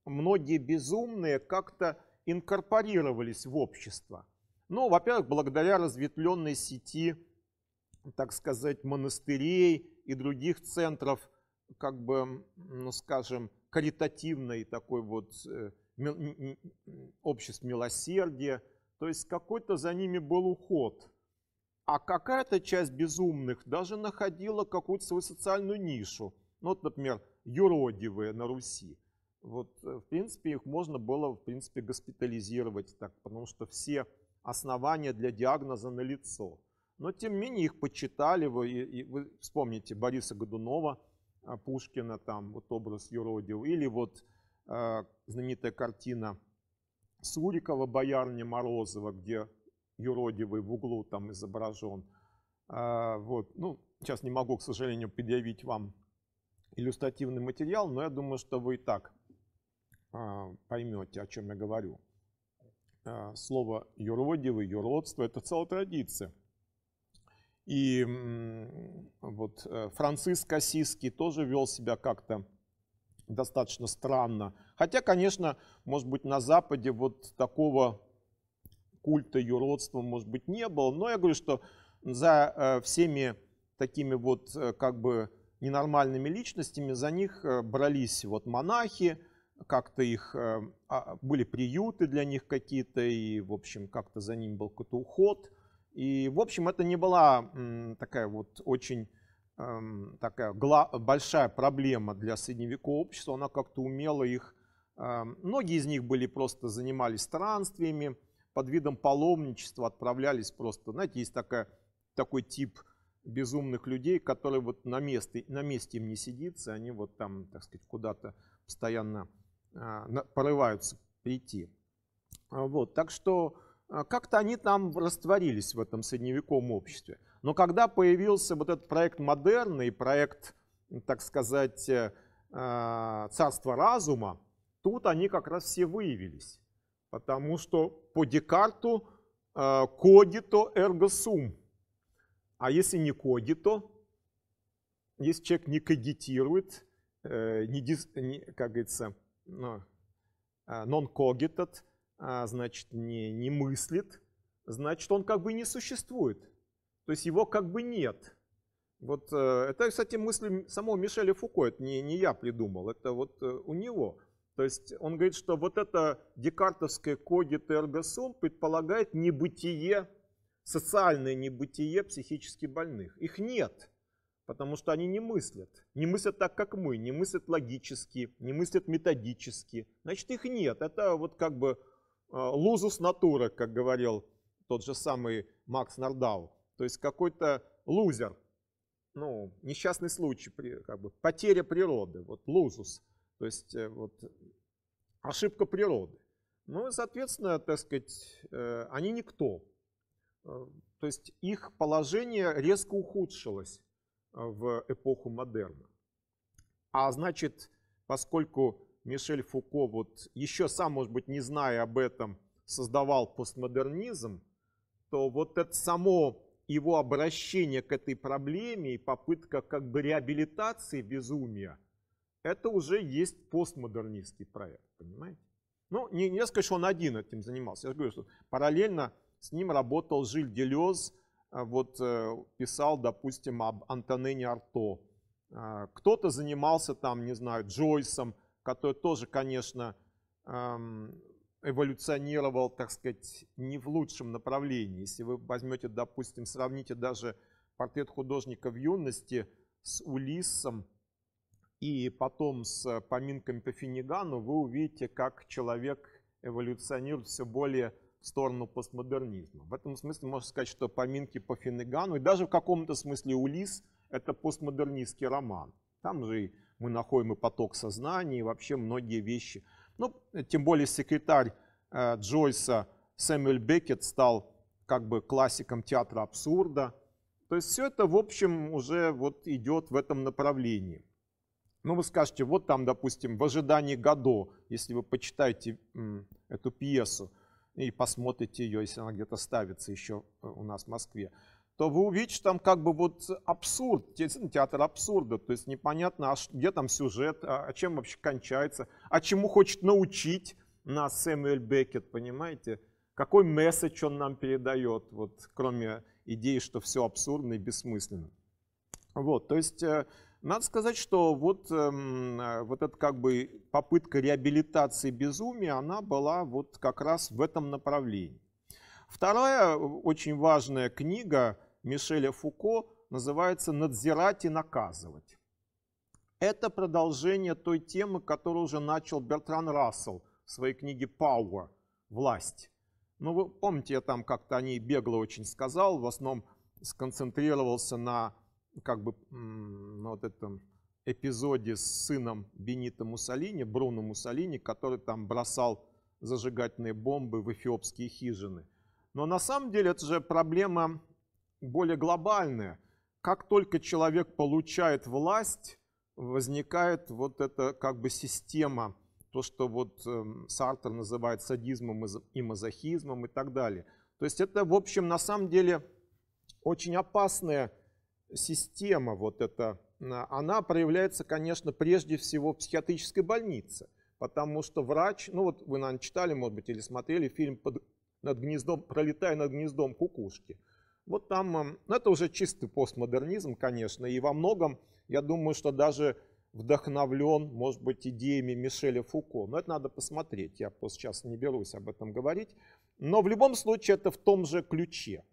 многие безумные как-то инкорпорировались в общество – ну, во-первых, благодаря разветвленной сети, так сказать, монастырей и других центров, как бы, ну, скажем, каритативной такой вот э, обществ милосердия. То есть какой-то за ними был уход. А какая-то часть безумных даже находила какую-то свою социальную нишу. Ну, вот, например, юродивые на Руси. Вот, э, в принципе, их можно было, в принципе, госпитализировать так, потому что все основания для диагноза на лицо. Но тем не менее их почитали, вы, и, вы вспомните Бориса Годунова, а, Пушкина, там вот образ юродил, или вот э, знаменитая картина Сурикова «Боярня Морозова», где юродивый в углу там изображен. Э, вот, ну, сейчас не могу, к сожалению, предъявить вам иллюстративный материал, но я думаю, что вы и так э, поймете, о чем я говорю. А, слово юродивый, юродство – это целая традиция. И вот э, Франциск Кассийский тоже вел себя как-то достаточно странно. Хотя, конечно, может быть, на Западе вот такого культа юродства, может быть, не было. Но я говорю, что за э, всеми такими вот э, как бы ненормальными личностями, за них брались вот монахи, как-то их, э, а, были приюты для них какие-то, и, в общем, как-то за ним был какой-то уход. И, в общем, это не была такая вот очень эм, такая большая проблема для средневекового общества, она как-то умела их, эм, многие из них были просто занимались странствиями, под видом паломничества отправлялись просто, знаете, есть такая, такой тип безумных людей, которые вот на месте, на месте им не сидится, они вот там, так сказать, куда-то постоянно а, порываются прийти. А, вот, так что а, как-то они там растворились в этом средневековом обществе. Но когда появился вот этот проект модерна и проект, так сказать, э, царства разума, тут они как раз все выявились. Потому что по Декарту кодито эрго сум. А если не кодито, если человек не кагитирует, э, не, как говорится, ну, non-cogitat, а, а, значит, не, не мыслит, значит, он как бы не существует. То есть его как бы нет. Вот э, это, кстати, мысль самого Мишеля Фуко, это не, не я придумал, это вот э, у него. То есть он говорит, что вот это декартовское когит эргосум предполагает небытие, социальное небытие психически больных. Их нет потому что они не мыслят. Не мыслят так, как мы, не мыслят логически, не мыслят методически. Значит, их нет. Это вот как бы э, лузус натура, как говорил тот же самый Макс Нардау. То есть какой-то лузер, ну, несчастный случай, как бы потеря природы, вот лузус, то есть э, вот ошибка природы. Ну и, соответственно, так сказать, э, они никто. То есть их положение резко ухудшилось в эпоху модерна. А значит, поскольку Мишель Фуко, вот еще сам, может быть, не зная об этом, создавал постмодернизм, то вот это само его обращение к этой проблеме и попытка как бы реабилитации безумия, это уже есть постмодернистский проект, понимаете? Ну, не, не сказать, что он один этим занимался. Я же говорю, что параллельно с ним работал Жиль Делез, а, вот э, писал, допустим, об Антонене Арто. А, кто-то занимался там, не знаю, Джойсом, который тоже, конечно, эволюционировал, так сказать, не в лучшем направлении. Если вы возьмете, допустим, сравните даже портрет художника в юности с Улиссом и потом с поминками по Финигану, вы увидите, как человек эволюционирует все более в сторону постмодернизма. В этом смысле можно сказать, что поминки по Финнегану и даже в каком-то смысле Улис это постмодернистский роман. Там же и мы находим и поток сознания, и вообще многие вещи. Ну, тем более секретарь э, Джойса Сэмюэль Беккет стал как бы классиком театра абсурда. То есть все это, в общем, уже вот идет в этом направлении. Ну, вы скажете, вот там, допустим, в ожидании Годо, если вы почитаете эту пьесу, и посмотрите ее, если она где-то ставится еще э, у нас в Москве, то вы увидите там как бы вот абсурд, театр абсурда, то есть непонятно, а где там сюжет, а, а чем вообще кончается, а чему хочет научить нас Сэмюэль Беккет, понимаете? Какой месседж он нам передает, вот кроме идеи, что все абсурдно и бессмысленно. Вот, то есть э, надо сказать, что вот, эм, э, вот эта как бы попытка реабилитации безумия, она была вот как раз в этом направлении. Вторая э, очень важная книга Мишеля Фуко называется «Надзирать и наказывать». Это продолжение той темы, которую уже начал Бертран Рассел в своей книге «Power» – «Власть». Ну, вы помните, я там как-то о ней бегло очень сказал, в основном сконцентрировался на как бы ну, вот этом эпизоде с сыном Бенита Муссолини, Бруно Муссолини, который там бросал зажигательные бомбы в эфиопские хижины. Но на самом деле это же проблема более глобальная. Как только человек получает власть, возникает вот эта как бы система, то, что вот эм, Сартр называет садизмом и мазохизмом и так далее. То есть это, в общем, на самом деле очень опасная система вот эта, а, она проявляется, конечно, прежде всего в психиатрической больнице, потому что врач, ну вот вы, наверное, читали, может быть, или смотрели фильм под, над гнездом, «Пролетая над гнездом кукушки». Вот там, ну это уже чистый постмодернизм, конечно, и во многом, я думаю, что даже вдохновлен, может быть, идеями Мишеля Фуко. Но это надо посмотреть, я просто сейчас не берусь об этом говорить. Но в любом случае это в том же ключе.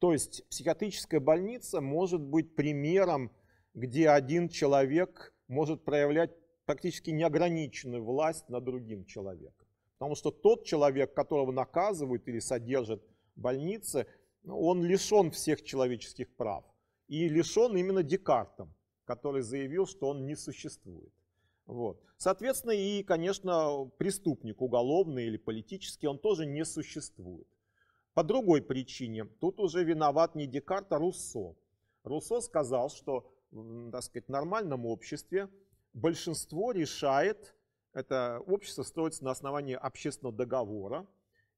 То есть психиатрическая больница может быть примером, где один человек может проявлять практически неограниченную власть над другим человеком. Потому что тот человек, которого наказывают или содержат в больнице, ну, он лишен всех человеческих прав. И лишен именно Декартом, который заявил, что он не существует. Вот. Соответственно, и, конечно, преступник уголовный или политический, он тоже не существует. По другой причине, тут уже виноват не Декарт, а Руссо. Руссо сказал, что так сказать, в нормальном обществе большинство решает, это общество строится на основании общественного договора,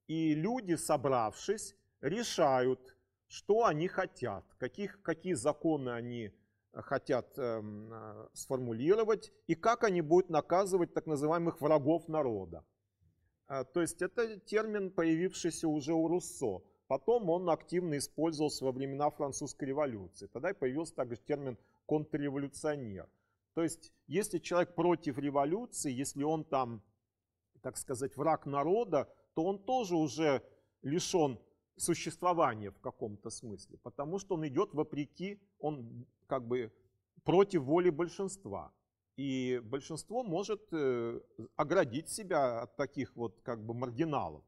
и люди, собравшись, решают, что они хотят, каких, какие законы они хотят эм, э, сформулировать и как они будут наказывать так называемых врагов народа. А, то есть это термин, появившийся уже у Руссо. Потом он активно использовался во времена французской революции. Тогда и появился также термин контрреволюционер. То есть если человек против революции, если он там, так сказать, враг народа, то он тоже уже лишен существования в каком-то смысле, потому что он идет вопреки, он как бы против воли большинства. И большинство может э, оградить себя от таких вот как бы маргиналов.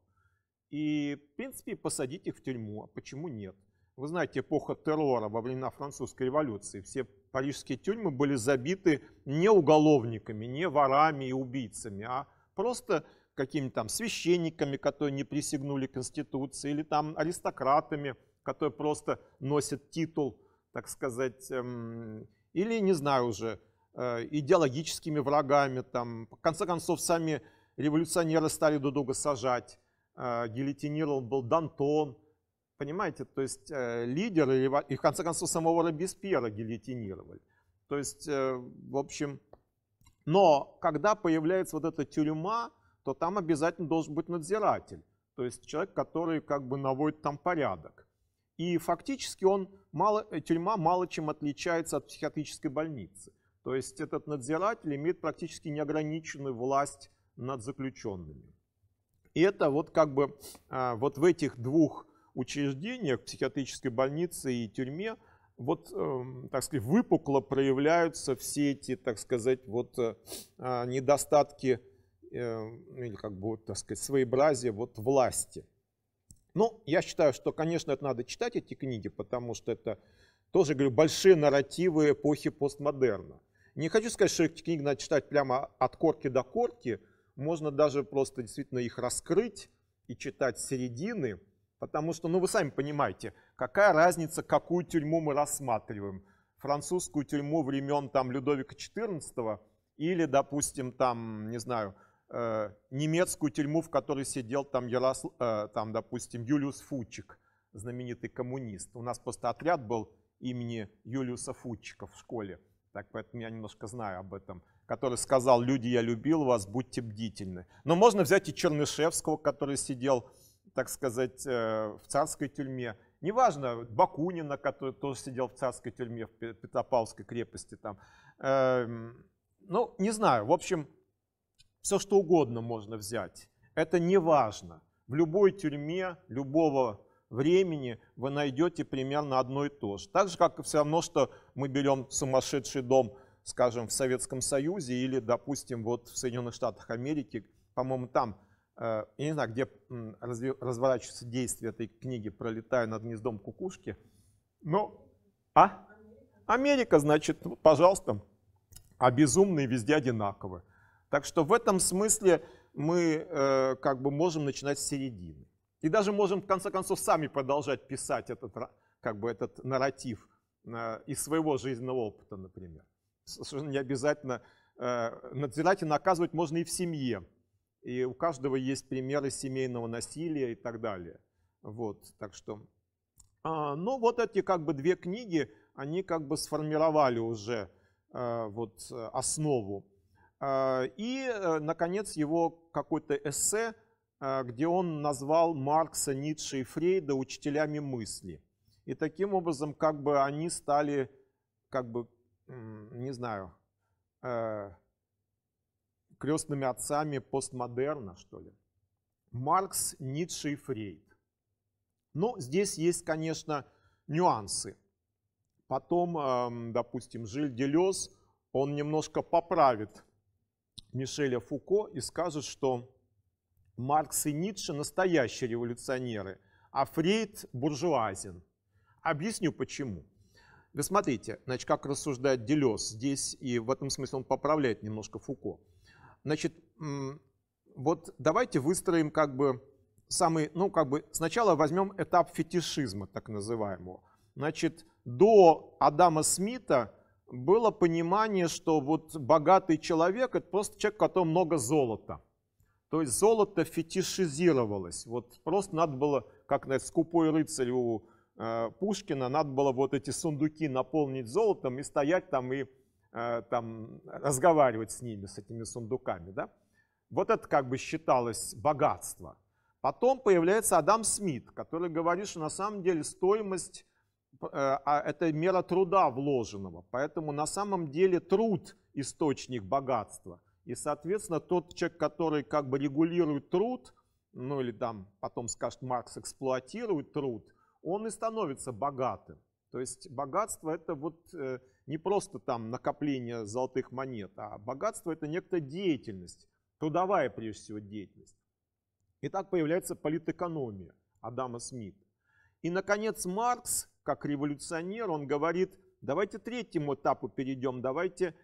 И, в принципе, посадить их в тюрьму. А почему нет? Вы знаете, эпоха террора во времена французской революции. Все парижские тюрьмы были забиты не уголовниками, не ворами и убийцами, а просто какими-то там священниками, которые не присягнули Конституции, или там аристократами, которые просто носят титул, так сказать, эм, или, не знаю уже, Э, идеологическими врагами. Там, в конце концов, сами революционеры стали друг друга сажать. Э, Гильотинирован был Дантон. Понимаете, то есть э, лидеры, и в конце концов самого Робеспьера гильотинировали. То есть, в общем, но когда появляется вот эта тюрьма, то там обязательно должен быть надзиратель. То есть человек, который как бы наводит там порядок. И фактически он мало, тюрьма мало чем отличается от психиатрической больницы. То есть этот надзиратель имеет практически неограниченную власть над заключенными. И это вот как бы а, вот в этих двух учреждениях, психиатрической больнице и тюрьме, вот, эм, так сказать, выпукло проявляются все эти, так сказать, вот э, а, недостатки э, ну, или как бы, так сказать, своеобразие вот власти. Ну, я считаю, что, конечно, это надо читать эти книги, потому что это тоже, говорю, большие нарративы эпохи постмодерна. Не хочу сказать, что эти книги надо читать прямо от корки до корки. Можно даже просто действительно их раскрыть и читать с середины, потому что, ну вы сами понимаете, какая разница, какую тюрьму мы рассматриваем. Французскую тюрьму времен там Людовика XIV или, допустим, там, не знаю, э, немецкую тюрьму, в которой сидел там, Яросл... Э, там, допустим, Юлиус Фучик, знаменитый коммунист. У нас просто отряд был имени Юлиуса Фучика в школе так поэтому я немножко знаю об этом, который сказал, люди, я любил вас, будьте бдительны. Но можно взять и Чернышевского, который сидел, так сказать, э, в царской тюрьме. Неважно, Бакунина, который тоже сидел в царской тюрьме, в Петропавловской крепости там. Эм, ну, не знаю, в общем, все что угодно можно взять. Это не важно. В любой тюрьме любого времени вы найдете примерно одно и то же. Так же, как и все равно, что мы берем сумасшедший дом, скажем, в Советском Союзе или, допустим, вот в Соединенных Штатах Америки, по-моему, там, э, я не знаю, где разворачивается действие этой книги пролетая над гнездом кукушки», но, а? Америка, значит, ну, пожалуйста, а безумные везде одинаковы. Так что в этом смысле мы э, как бы можем начинать с середины. И даже можем, в конце концов, сами продолжать писать этот, как бы этот нарратив э, из своего жизненного опыта, например. Совершенно не обязательно э, надзирать и наказывать можно и в семье. И у каждого есть примеры семейного насилия и так далее. Вот, так что... А, Но ну, вот эти как бы две книги, они как бы сформировали уже э, вот основу. И, наконец, его какой-то эссе – а, где он назвал Маркса, Ницше и Фрейда учителями мысли. И таким образом как бы они стали, как бы, не знаю, э, крестными отцами постмодерна, что ли. Маркс, Ницше и Фрейд. Но ну, здесь есть, конечно, нюансы. Потом, а, допустим, Жиль Делес, он немножко поправит Мишеля Фуко и скажет, что Маркс и Ницше – настоящие революционеры, а Фрейд – буржуазин. Объясню почему. Вы смотрите, значит, как рассуждает Делес здесь, и в этом смысле он поправляет немножко Фуко. Значит, вот давайте выстроим как бы самый, ну как бы сначала возьмем этап фетишизма так называемого. Значит, до Адама Смита было понимание, что вот богатый человек – это просто человек, у которого много золота. То есть золото фетишизировалось. Вот просто надо было, как на скупой рыцарь у э, Пушкина, надо было вот эти сундуки наполнить золотом и стоять там и э, там разговаривать с ними, с этими сундуками. Да? Вот это как бы считалось богатство. Потом появляется Адам Смит, который говорит, что на самом деле стоимость э, а, – это мера труда вложенного. Поэтому на самом деле труд – источник богатства. И, соответственно, тот человек, который как бы регулирует труд, ну или там потом скажет Маркс, эксплуатирует труд, он и становится богатым. То есть богатство это вот э, не просто там накопление золотых монет, а богатство это некая деятельность, трудовая прежде всего деятельность. И так появляется политэкономия Адама Смита. И, наконец, Маркс, как революционер, он говорит, давайте третьему этапу перейдем, давайте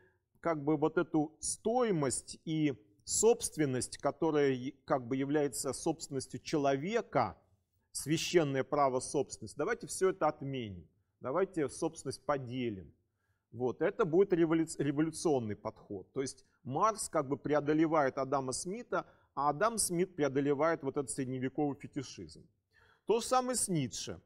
как бы вот эту стоимость и собственность, которая как бы является собственностью человека, священное право собственности, давайте все это отменим, давайте собственность поделим. Вот, это будет революционный подход. То есть Маркс как бы преодолевает Адама Смита, а Адам Смит преодолевает вот этот средневековый фетишизм. То же самое с Ницше.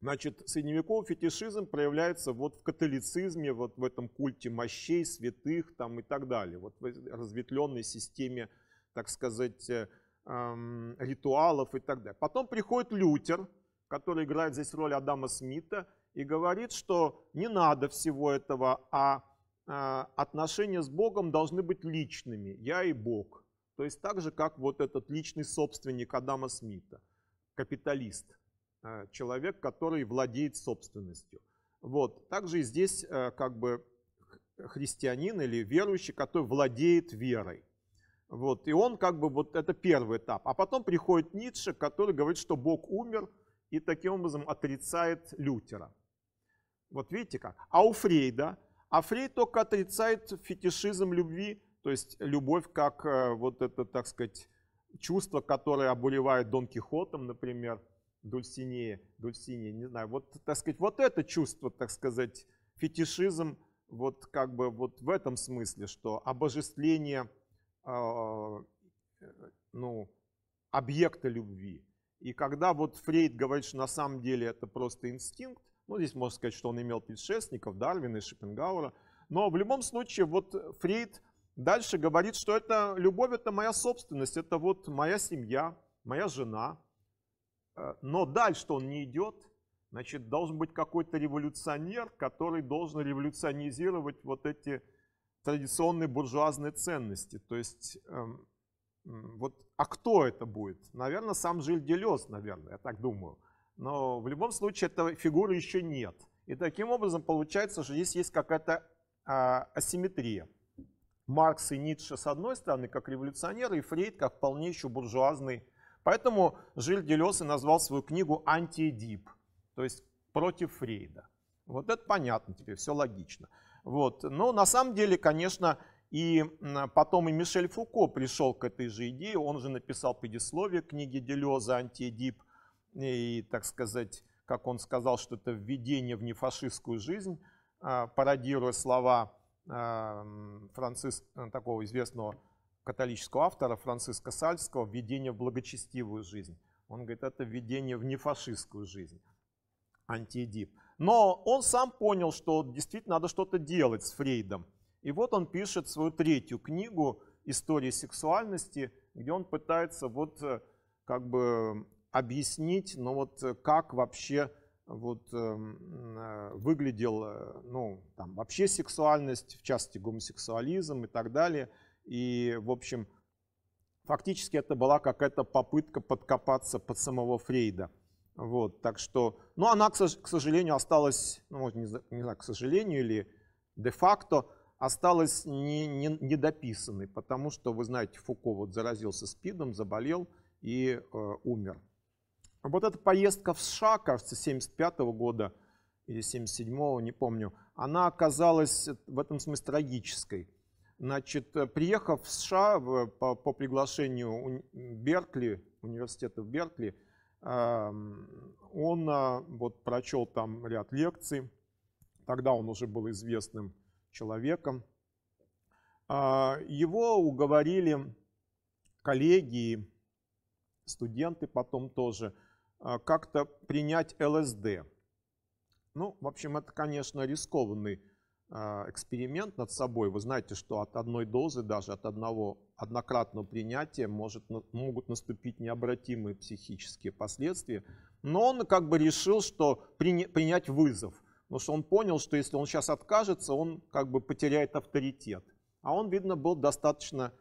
Значит, средневековый фетишизм проявляется вот в католицизме, вот в этом культе мощей, святых там и так далее. Вот в разветвленной системе, так сказать, эм, ритуалов и так далее. Потом приходит Лютер, который играет здесь роль Адама Смита, и говорит, что не надо всего этого, а э, отношения с Богом должны быть личными, я и Бог. То есть так же, как вот этот личный собственник Адама Смита, капиталист – Э, человек, который владеет собственностью. Вот. Также и здесь э, как бы христианин или верующий, который владеет верой. Вот. И он как бы вот это первый этап. А потом приходит Ницше, который говорит, что Бог умер и таким образом отрицает Лютера. Вот видите как. А у Фрейда, а Фрейд только отрицает фетишизм любви, то есть любовь как э, вот это, так сказать, чувство, которое обуревает Дон Кихотом, например, Дульсинея, Дульсинея, не знаю. Вот, так сказать, вот это чувство, так сказать, фетишизм, вот как бы вот в этом смысле, что обожествление, э, ну, объекта любви. И когда вот Фрейд говорит, что на самом деле это просто инстинкт, ну, здесь можно сказать, что он имел предшественников, Дарвина и Шопенгауэра, но в любом случае вот Фрейд дальше говорит, что это любовь, это моя собственность, это вот моя семья, моя жена, Э, но дальше-то он не идет. Значит, должен быть какой-то революционер, который должен революционизировать вот эти традиционные буржуазные ценности. То есть, эм, вот, а кто это будет? Наверное, сам Жиль Делес, наверное, я так думаю. Но в любом случае, этой фигуры еще нет. И таким образом получается, что здесь есть какая-то э, асимметрия. Маркс и Ницше с одной стороны, как революционеры, и Фрейд как вполне еще буржуазный Поэтому Жиль Делесы назвал свою книгу «Антиэдип», то есть против Фрейда. Вот это понятно теперь, все логично. Вот. Но на самом деле, конечно, и потом и Мишель Фуко пришел к этой же идее, он же написал предисловие книги Делеза «Антиэдип», и, так сказать, как он сказал, что это введение в нефашистскую жизнь, а, пародируя слова а, Франциск, такого известного католического автора Франциска Сальского «Введение в благочестивую жизнь». Он говорит, это введение в нефашистскую жизнь, антиэдип. Но он сам понял, что действительно надо что-то делать с Фрейдом. И вот он пишет свою третью книгу «История сексуальности», где он пытается вот э, как бы объяснить, ну вот э, как вообще вот э, э выглядел, ну, там, вообще сексуальность, в частности, гомосексуализм и так далее – и, в общем, фактически это была какая-то попытка подкопаться под самого Фрейда. Вот, так что, ну, она, к сожалению, осталась, ну, не, не знаю, к сожалению или де-факто, осталась не, не, недописанной, потому что, вы знаете, Фуко вот заразился СПИДом, заболел и э, умер. Вот эта поездка в США, кажется, 75 года или 77 не помню, она оказалась в этом смысле трагической. Значит, э, приехав в США по, по приглашению Беркли, университета в Беркли, эм, он э, вот прочел там ряд лекций. Тогда он уже был известным человеком. Э, его уговорили коллеги, студенты потом тоже, как-то принять ЛСД. Ну, в общем, это, конечно, рискованный а, эксперимент над собой, вы знаете, что от одной дозы, даже от одного однократного принятия может, могут наступить необратимые психические последствия. Но он как бы решил, что принять вызов. Потому что он понял, что если он сейчас откажется, он как бы потеряет авторитет. А он, видно, был достаточно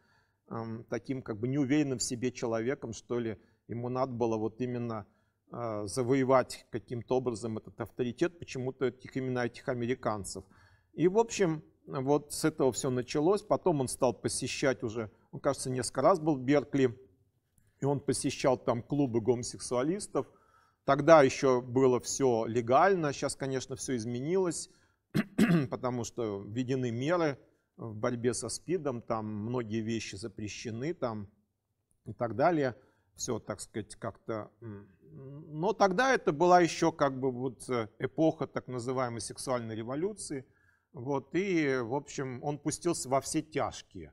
эм, таким как бы неуверенным в себе человеком, что ли. Ему надо было вот именно э, завоевать каким-то образом этот авторитет почему-то этих, именно этих американцев – и, в общем, вот с этого все началось. Потом он стал посещать уже, он, кажется, несколько раз был в Беркли, и он посещал там клубы гомосексуалистов. Тогда еще было все легально, сейчас, конечно, все изменилось, потому что введены меры в борьбе со СПИДом, там многие вещи запрещены там и так далее. Все, так сказать, как-то... Но тогда это была еще как бы вот э, эпоха так называемой сексуальной революции – вот, и, в общем, он пустился во все тяжкие.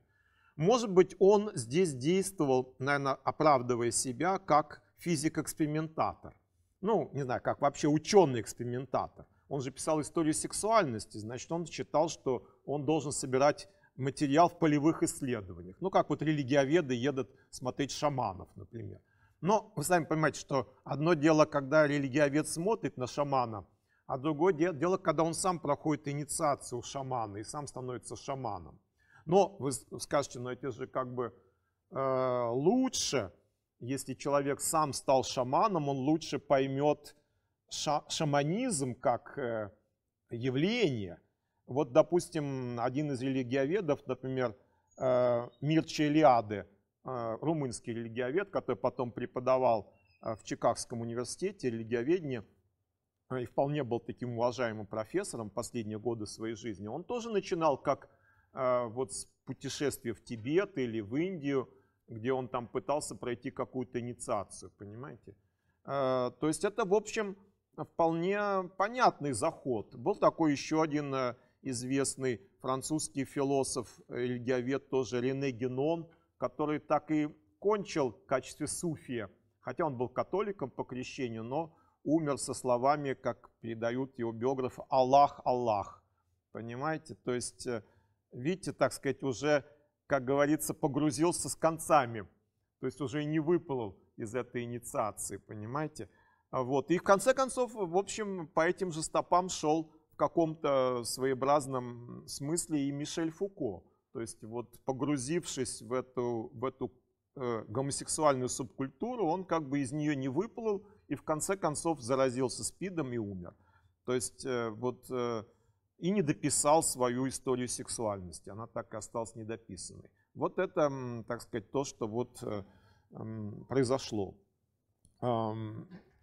Может быть, он здесь действовал, наверное, оправдывая себя как физик-экспериментатор. Ну, не знаю, как вообще ученый-экспериментатор. Он же писал историю сексуальности, значит, он считал, что он должен собирать материал в полевых исследованиях. Ну, как вот религиоведы едут смотреть шаманов, например. Но вы сами понимаете, что одно дело, когда религиовед смотрит на шамана – а другое дело, когда он сам проходит инициацию шамана и сам становится шаманом. Но вы скажете, но это же как бы э, лучше, если человек сам стал шаманом, он лучше поймет ша шаманизм как э, явление. Вот, допустим, один из религиоведов, например, э, Мирча Илиады, э, румынский религиовед, который потом преподавал э, в Чикагском университете религиоведение – Э, и вполне был таким уважаемым профессором последние годы своей жизни, он тоже начинал как э, вот с путешествия в Тибет или в Индию, где он там пытался пройти какую-то инициацию, понимаете? Э, то есть это, в общем, вполне понятный заход. Был такой еще один известный французский философ, религиовед тоже Рене Генон, который так и кончил в качестве суфия. Хотя он был католиком по крещению, но умер со словами, как передают его биографы, «Аллах, Аллах». Понимаете? То есть, э, видите, так сказать, уже, как говорится, погрузился с концами. То есть уже не выплыл из этой инициации, понимаете? А вот. И в конце концов, в общем, по этим же стопам шел в каком-то своеобразном смысле и Мишель Фуко. То есть вот погрузившись в эту, в эту э, гомосексуальную субкультуру, он как бы из нее не выплыл, и в конце концов заразился спидом и умер. То есть э, вот э, и не дописал свою историю сексуальности. Она так и осталась недописанной. Вот это, так сказать, то, что вот э, произошло. Но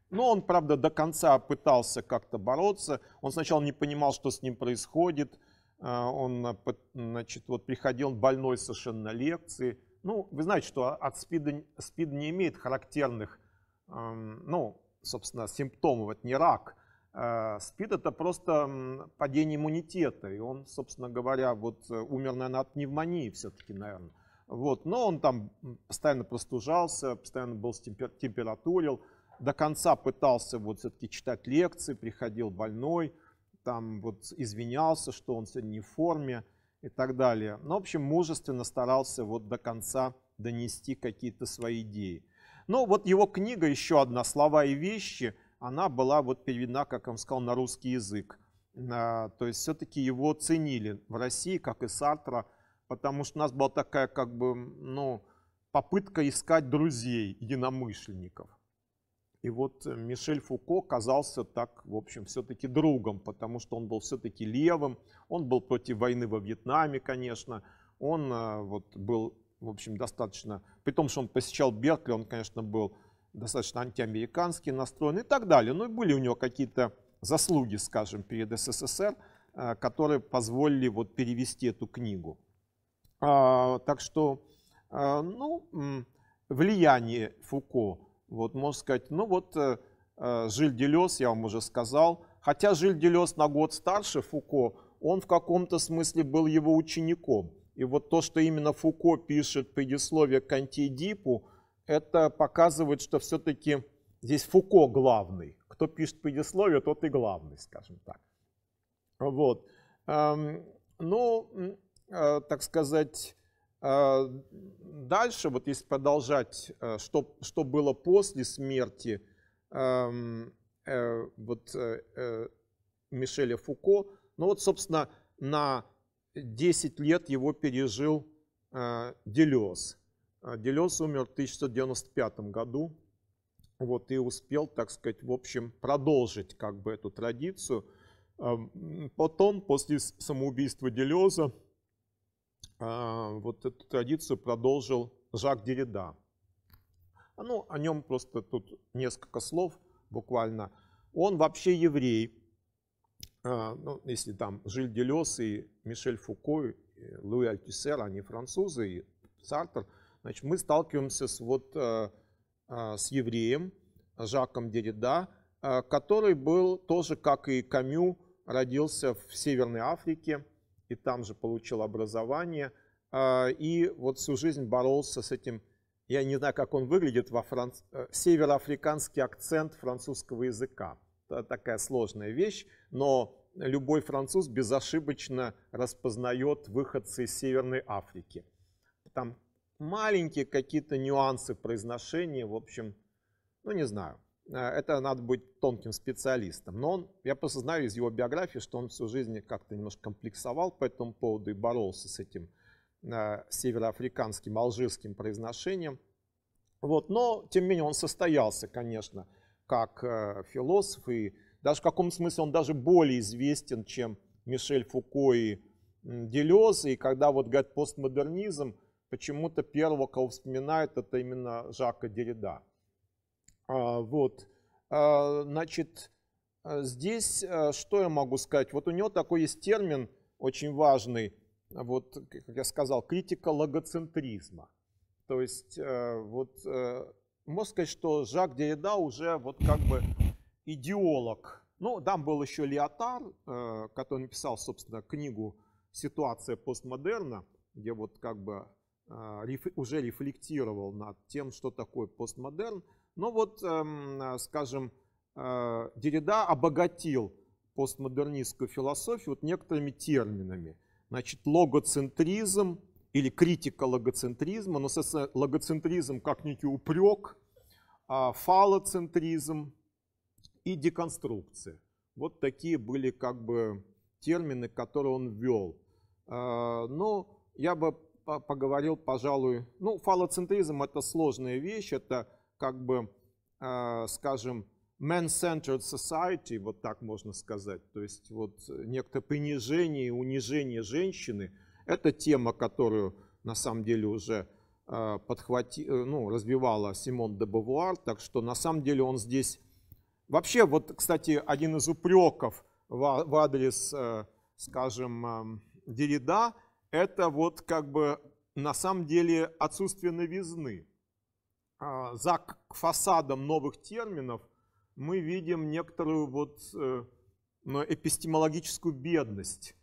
ну, он, правда, до конца пытался как-то бороться. Он сначала не понимал, что с ним происходит. Он, значит, вот приходил больной совершенно лекции. Ну, вы знаете, что от СПИДа, СПИД не имеет характерных ну, собственно, симптомов, это не рак. А, СПИД – это просто падение иммунитета, и он, собственно говоря, вот э, умер, наверное, от пневмонии все-таки, наверное. Вот, но он там постоянно простужался, постоянно был темпер, температурил, до конца пытался вот все-таки читать лекции, приходил больной, там вот извинялся, что он сегодня не в форме и так далее. Но, ну, в общем, мужественно старался вот до конца донести какие-то свои идеи. Но вот его книга, еще одна «Слова и вещи», она была вот переведена, как я вам сказал, на русский язык. А, то есть все-таки его ценили в России, как и Сартра, потому что у нас была такая как бы, ну, попытка искать друзей, единомышленников. И вот Мишель Фуко казался так, в общем, все-таки другом, потому что он был все-таки левым, он был против войны во Вьетнаме, конечно, он а, вот был в общем, достаточно, при том, что он посещал Беркли, он, конечно, был достаточно антиамериканский настроен и так далее. Но ну были у него какие-то заслуги, скажем, перед СССР, э, которые позволили вот перевести эту книгу. А, так что, э, ну, влияние Фуко, вот можно сказать, ну вот э, Жиль Делес, я вам уже сказал, хотя Жиль Делес на год старше Фуко, он в каком-то смысле был его учеником – и вот то, что именно Фуко пишет предисловие к Кантидипу, это показывает, что все-таки здесь Фуко главный. Кто пишет предисловие, тот и главный, скажем так. Вот. Эм, ну, э, так сказать, э, дальше, вот если продолжать, э, что, что было после смерти эм, вот, Мишеля Фуко, ну вот, собственно, на 10 лет его пережил Делес. Э, Делес э, умер в 1995 году, вот, и успел, так сказать, в общем, продолжить как бы эту традицию. Э, потом, после самоубийства Делеза, вот эту традицию продолжил Жак Деррида. Ну, о нем просто тут несколько слов буквально. Он вообще еврей, а, ну, если там Жиль Делес и Мишель Фуко, и Луи Альтисер, они французы, и Сартер, значит, мы сталкиваемся с, вот, э, э, с евреем Жаком Деррида, э, который был тоже, как и Камю, родился в Северной Африке и там же получил образование. И вот всю жизнь боролся с этим, я не знаю, как он выглядит, во франц... североафриканский акцент французского языка такая сложная вещь, но любой француз безошибочно распознает выходцы из Северной Африки. Там маленькие какие-то нюансы произношения, в общем, ну не знаю. Э, это надо быть тонким специалистом. Но он, я просто знаю из его биографии, что он всю жизнь как-то немножко комплексовал по этому поводу и боролся с этим э, североафриканским, алжирским произношением. Вот, но, тем не менее, он состоялся, конечно как э, философ, и даже в каком смысле он даже более известен, чем Мишель Фуко и Делез. И когда вот говорят постмодернизм, почему-то первого, кого вспоминают, это именно Жака Деррида. А, вот. А, значит, э, здесь э, что я могу сказать? Вот у него такой есть термин очень важный, вот, как я сказал, критика логоцентризма. То есть вот можно сказать, что Жак Derrida уже вот как бы идеолог. Ну, там был еще Леотар, э, который написал, собственно, книгу «Ситуация постмодерна», где вот как бы э, уже рефлектировал над тем, что такое постмодерн. Но вот, эм, скажем, Деррида э, обогатил постмодернистскую философию вот некоторыми терминами. Значит, логоцентризм, или критика логоцентризма, но логоцентризм как некий упрек, а фалоцентризм и деконструкция. Вот такие были как бы термины, которые он ввел. А, но ну, я бы поговорил, пожалуй, ну, фалоцентризм – это сложная вещь, это как бы, а, скажем, man-centered society, вот так можно сказать, то есть вот некоторое понижение, и унижение женщины – это тема, которую на самом деле уже а, подхвати, э, ну, развивала Симон де Бавуар, так что на самом деле он здесь... Вообще, вот, кстати, один из упреков в а, адрес, э, скажем, э, Деррида, это вот как бы на самом деле отсутствие новизны. А, за фасадом новых терминов мы видим некоторую вот эпистемологическую бедность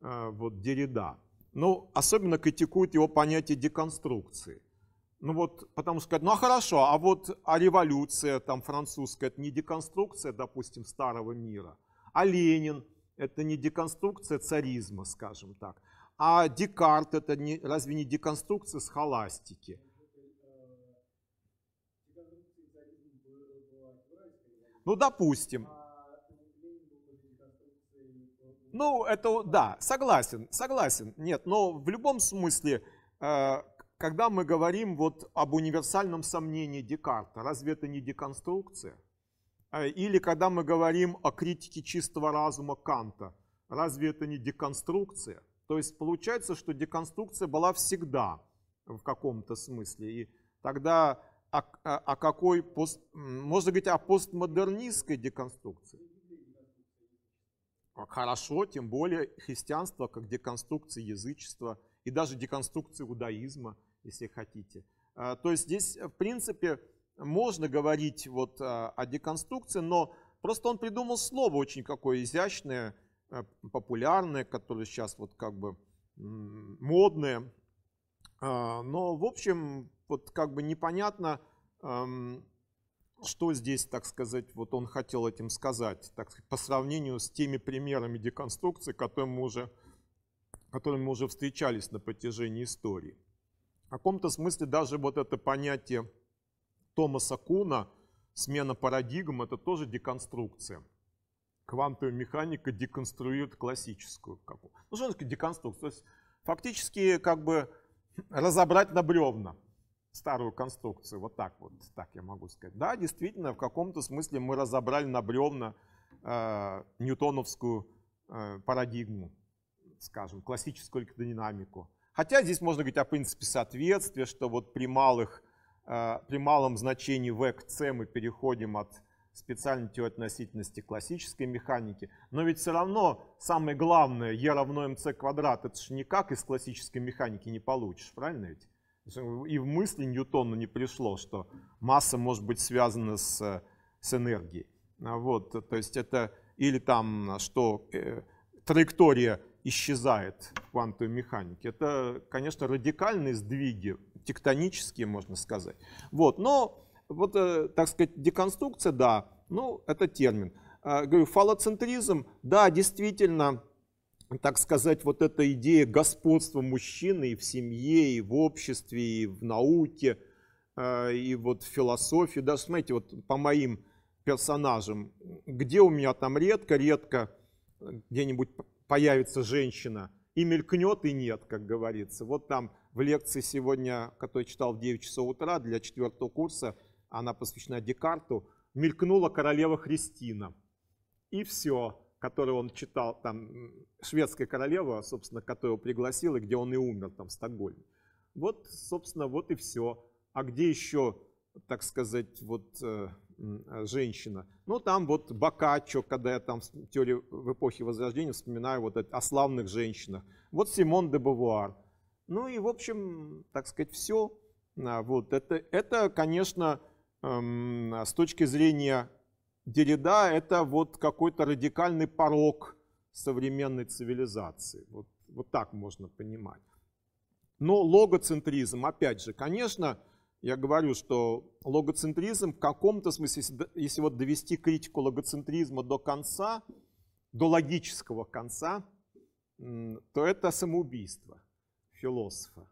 вот Деррида. Ну, особенно критикуют его понятие деконструкции. Ну вот, потому что, ну а хорошо, а вот а революция там французская, это не деконструкция, допустим, старого мира, а Ленин, это не деконструкция царизма, скажем так, а Декарт, это не, разве не деконструкция схоластики? Ну, допустим. Ну, это да, согласен, согласен. Нет, но в любом смысле, э, когда мы говорим вот об универсальном сомнении Декарта, разве это не деконструкция? Э, или когда мы говорим о критике чистого разума Канта, разве это не деконструкция? То есть получается, что деконструкция была всегда в каком-то смысле. И тогда о, о, какой пост, можно говорить о постмодернистской деконструкции. Э, хорошо, тем более христианство как деконструкция язычества и даже деконструкция иудаизма, если хотите. Э, то есть здесь, э, в принципе, можно говорить вот о деконструкции, но просто он придумал слово очень какое изящное, популярное, которое сейчас вот как бы модное. Но, в общем, вот как бы непонятно, эм, что здесь, так сказать, вот он хотел этим сказать, так сказать, по сравнению с теми примерами деконструкции, которые мы уже, которыми мы уже встречались на протяжении истории. В каком-то смысле даже вот это понятие Томаса Куна «смена парадигм» — это тоже деконструкция. Квантовая механика деконструирует классическую. Ну что значит деконструкция? То есть фактически как бы разобрать на бревна — старую конструкцию. Вот так вот, так я могу сказать. Да, действительно, в каком-то смысле мы разобрали на бревна э, ньютоновскую э, парадигму, скажем, классическую динамику. Хотя здесь можно говорить о принципе соответствия, что вот при, малых, э, при малом значении v к c мы переходим от специальной теории относительности классической механики. Но ведь все равно самое главное, e равно mc квадрат, это же никак из классической механики не получишь, правильно ведь? Э, и в мысли Ньютону не пришло, что масса может быть связана с, э, с энергией. А вот, э, то есть это или там, что э, траектория исчезает в квантовой механике. Это, конечно, радикальные сдвиги, тектонические, можно сказать. Вот, но вот, э, так сказать, деконструкция, да, ну, это термин. Э, говорю, фалоцентризм, да, действительно, так сказать, вот эта идея господства мужчины и в семье, и в обществе, и в науке, э, и вот в философии. Да, смотрите, вот по моим персонажам, где у меня там редко-редко э, где-нибудь появится женщина, и мелькнет, и нет, как говорится. Вот там в лекции сегодня, которую читал в 9 часов утра для четвертого курса, она посвящена Декарту, мелькнула королева Христина. И все который он читал, там, шведская королева, собственно, которую пригласил и где он и умер, там, в Стокгольме. Вот, собственно, вот и все. А где еще, так сказать, вот э, э, женщина? Ну, там вот Бокаччо, когда я там в теории в эпохе Возрождения вспоминаю вот это, о славных женщинах. Вот Симон де Бавуар. Ну и, в общем, так сказать, все. А вот, это, это конечно, эм, с точки зрения Дереда это вот какой-то радикальный порог современной цивилизации. Вот, вот так можно понимать. Но логоцентризм, опять же, конечно, я говорю, что логоцентризм в каком-то смысле, если вот довести критику логоцентризма до конца, до логического конца, то это самоубийство философа.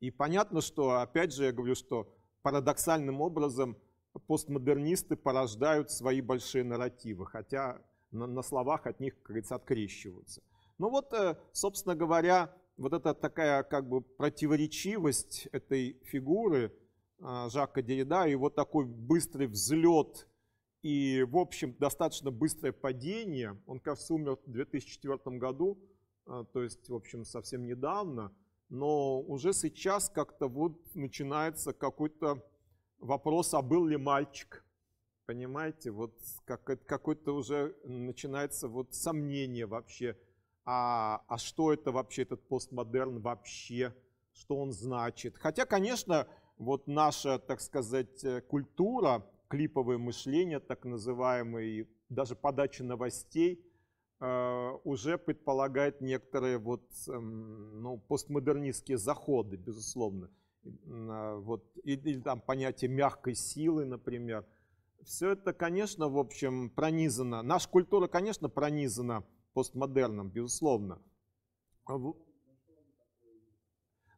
И понятно, что, опять же, я говорю, что парадоксальным образом – постмодернисты порождают свои большие нарративы, хотя на, на словах от них, как говорится, открещиваются. Но ну вот, э, собственно говоря, вот эта такая как бы противоречивость этой фигуры э, Жака Деррида и вот такой быстрый взлет и, в общем, достаточно быстрое падение. Он, кажется, умер в 2004 году, э, то есть, в общем, совсем недавно. Но уже сейчас как-то вот начинается какой-то вопрос, а был ли мальчик? Понимаете, вот как, какое-то уже начинается вот сомнение вообще, а, а что это вообще, этот постмодерн вообще, что он значит. Хотя, конечно, вот наша, так сказать, э, культура, клиповое мышление, так называемые, даже подача новостей э, уже предполагает некоторые вот, эм, ну, постмодернистские заходы, безусловно вот, или там понятие мягкой силы, например. Все это, конечно, в общем, пронизано. Наша культура, конечно, пронизана постмодерном, безусловно. А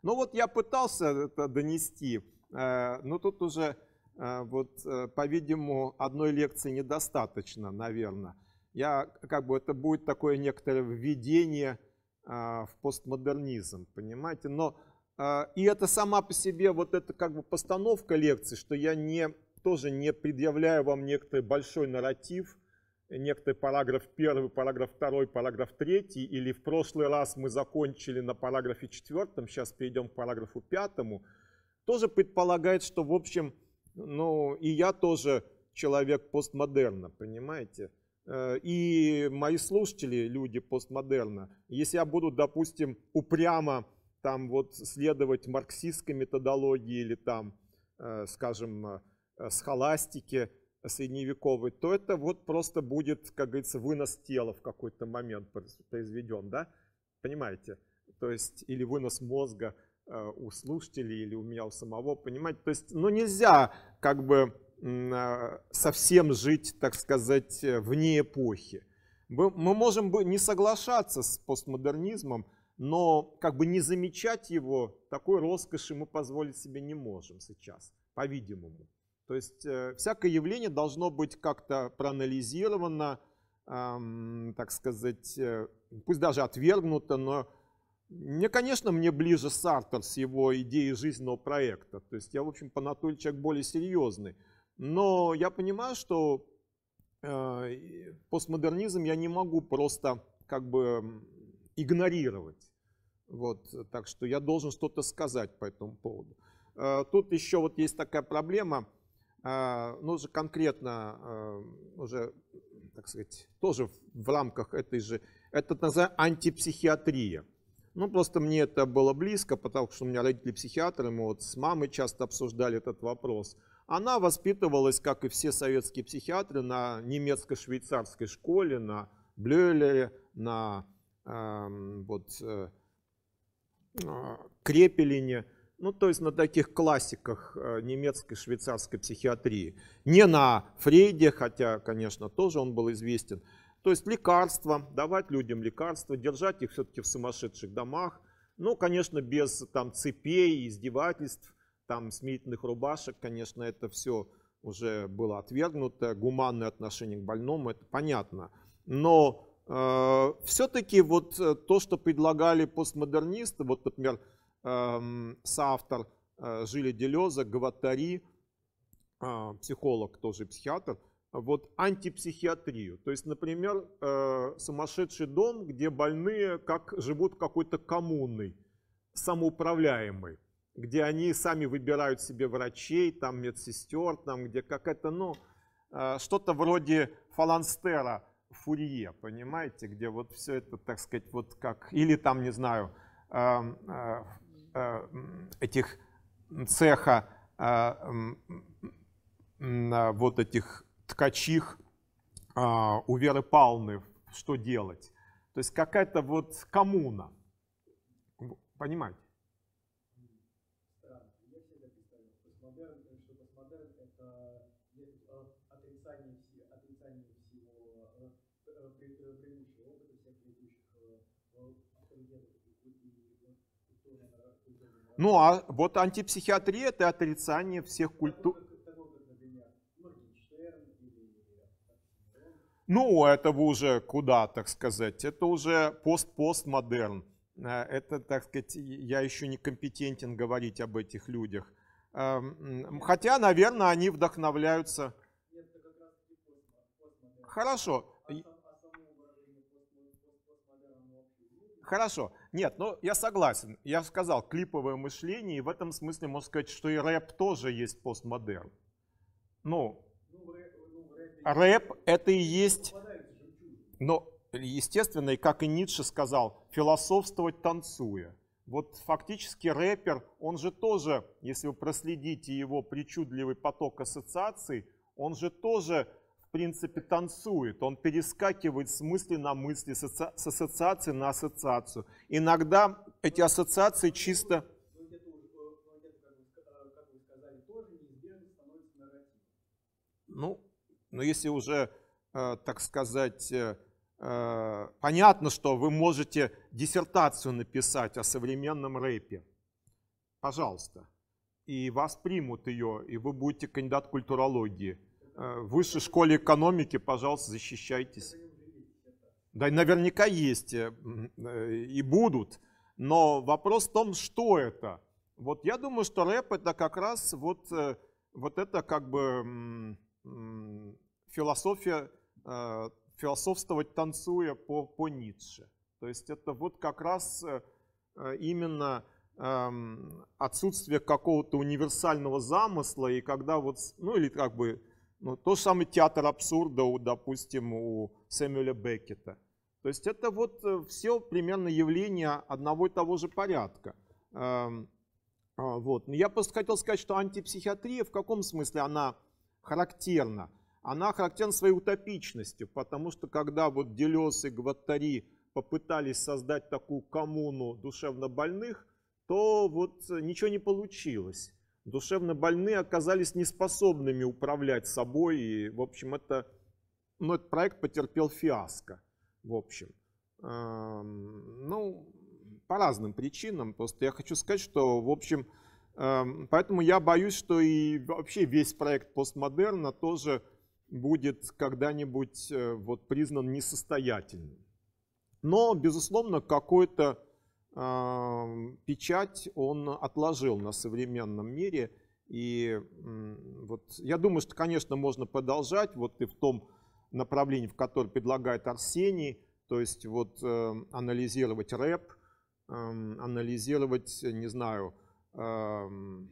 ну вот я пытался это донести, э, но тут уже, э, вот, э, по-видимому, одной лекции недостаточно, наверное. Я, как бы, это будет такое некоторое введение в постмодернизм, понимаете? Но а, и это сама по себе вот это как бы постановка лекции, что я не, тоже не предъявляю вам некоторый большой нарратив, некоторый параграф первый, параграф второй, параграф третий, или в прошлый раз мы закончили на параграфе четвертом, сейчас перейдем к параграфу пятому, тоже предполагает, что, в общем, ну, и я тоже человек постмодерна, понимаете? Э, и мои слушатели, люди постмодерна, если я буду, допустим, упрямо там вот следовать марксистской методологии или там, э, скажем, э, э, схоластике средневековой, то это вот просто будет, как говорится, вынос тела в какой-то момент произведен, да? Понимаете? То есть, или вынос мозга у слушателей или у меня у самого, понимаете? То есть, ну нельзя как бы совсем жить, так сказать, вне эпохи. Мы можем не соглашаться с постмодернизмом, но как бы не замечать его, такой роскоши мы позволить себе не можем сейчас, по-видимому. То есть э, всякое явление должно быть как-то проанализировано, эм, так сказать, э, пусть даже отвергнуто, но мне, конечно, мне ближе Сартер с его идеей жизненного проекта. То есть я, в общем, по натуре человек более серьезный. Но я понимаю, что э, постмодернизм я не могу просто как бы игнорировать. Вот, э, так что я должен что-то сказать по этому поводу. Э, тут еще вот есть такая проблема, а, ну уже конкретно, а, уже, так сказать, тоже в рамках этой же, это называется антипсихиатрия. Ну, просто мне это было близко, потому что у меня родители психиатры, мы вот с мамой часто обсуждали этот вопрос. Она воспитывалась, как и все советские психиатры, на немецко-швейцарской школе, на Блюэлере, на э, вот, э, а, Крепелине, ну то есть на таких классиках э, немецкой, швейцарской психиатрии. Не на Фрейде, хотя, конечно, тоже он был известен. То есть лекарства, давать людям лекарства, держать их все-таки в сумасшедших домах. Ну, конечно, без там цепей, издевательств, там смирительных рубашек, конечно, это все уже было отвергнуто. Гуманное отношение к больному, это понятно. Но Э, все-таки вот э, то, что предлагали постмодернисты, вот, например, эм, соавтор э, Жили Делеза, Гватари, психолог, тоже психиатр, вот антипсихиатрию. То есть, например, сумасшедший дом, где больные как живут какой-то коммунной, самоуправляемой, где они сами выбирают себе врачей, там медсестер, там где какая-то, ну, что-то вроде фаланстера – Фурье, понимаете, где вот все это, так сказать, вот как, или там, не знаю, эм, э, э, этих цеха э, вот этих ткачих у Веры Павловны, что делать. То есть какая-то вот коммуна, понимаете? Ну, а вот антипсихиатрия – это отрицание всех культур. Ну, это вы уже куда, так сказать, это уже пост-постмодерн. Э, это, так сказать, я еще не компетентен говорить об этих людях. Эм, хотя, наверное, они вдохновляются. Хорошо. А а ну, Хорошо. Нет, ну я согласен. Я сказал, клиповое мышление, и в этом смысле можно сказать, что и рэп тоже есть постмодерн. Ну, ну рэп, ну, рэп, рэп — это и ну, есть... Но, естественно, и как и Ницше сказал, философствовать танцуя. Вот фактически рэпер, он же тоже, если вы проследите его причудливый поток ассоциаций, он же тоже принципе, танцует. Он перескакивает с мысли на мысли, с ассоциации на ассоциацию. Иногда эти ассоциации чисто... Ну, но ну, если уже, э, так сказать, э, э, понятно, что вы можете диссертацию написать о современном рэпе, пожалуйста, и вас примут ее, и вы будете кандидат культурологии – Э, в высшей школе экономики, пожалуйста, защищайтесь. Да, наверняка есть э, э, и будут. Но вопрос в том, что это. Вот я думаю, что рэп это как раз вот, вот это как бы философия, философствовать танцуя по, по Ницше. То есть это вот как раз именно эм, отсутствие какого-то универсального замысла, и когда вот, ну или как бы ну, то самый театр абсурда, у, допустим, у Сэмюэля Беккета. То есть это вот э, все примерно явления одного и того же порядка. Эм, а, вот. Но я просто хотел сказать, что антипсихиатрия в каком смысле она характерна? Она характерна своей утопичностью, потому что когда вот Делес и Гваттари попытались создать такую коммуну душевнобольных, то вот э, ничего не получилось душевно больные оказались неспособными управлять собой. И, в общем, это, ну, этот проект потерпел фиаско, в общем. Эм, ну, по разным причинам. Просто я хочу сказать, что, в общем, эм, поэтому я боюсь, что и вообще весь проект постмодерна тоже будет когда-нибудь э, вот признан несостоятельным. Но, безусловно, какой-то печать он отложил на современном мире. И вот я думаю, что, конечно, можно продолжать вот и в том направлении, в котором предлагает Арсений, то есть вот эм, анализировать рэп, эм, анализировать, не знаю, мемы, эм,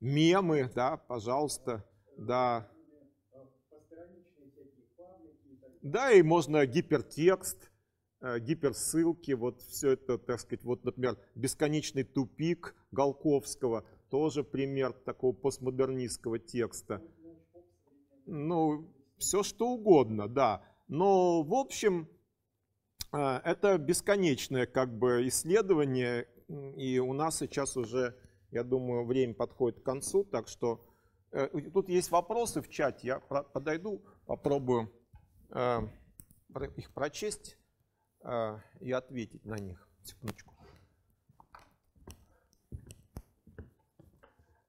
мемы да, пожалуйста, да. Да, и можно гипертекст, Э, гиперссылки, вот все это, так сказать, вот, например, бесконечный тупик Голковского, тоже пример такого постмодернистского текста. Ну, все что угодно, да. Но, в общем, э, это бесконечное как бы исследование, и у нас сейчас уже, я думаю, время подходит к концу, так что э, тут есть вопросы в чате, я подойду, попробую их прочесть. А, и ответить на них. Секундочку.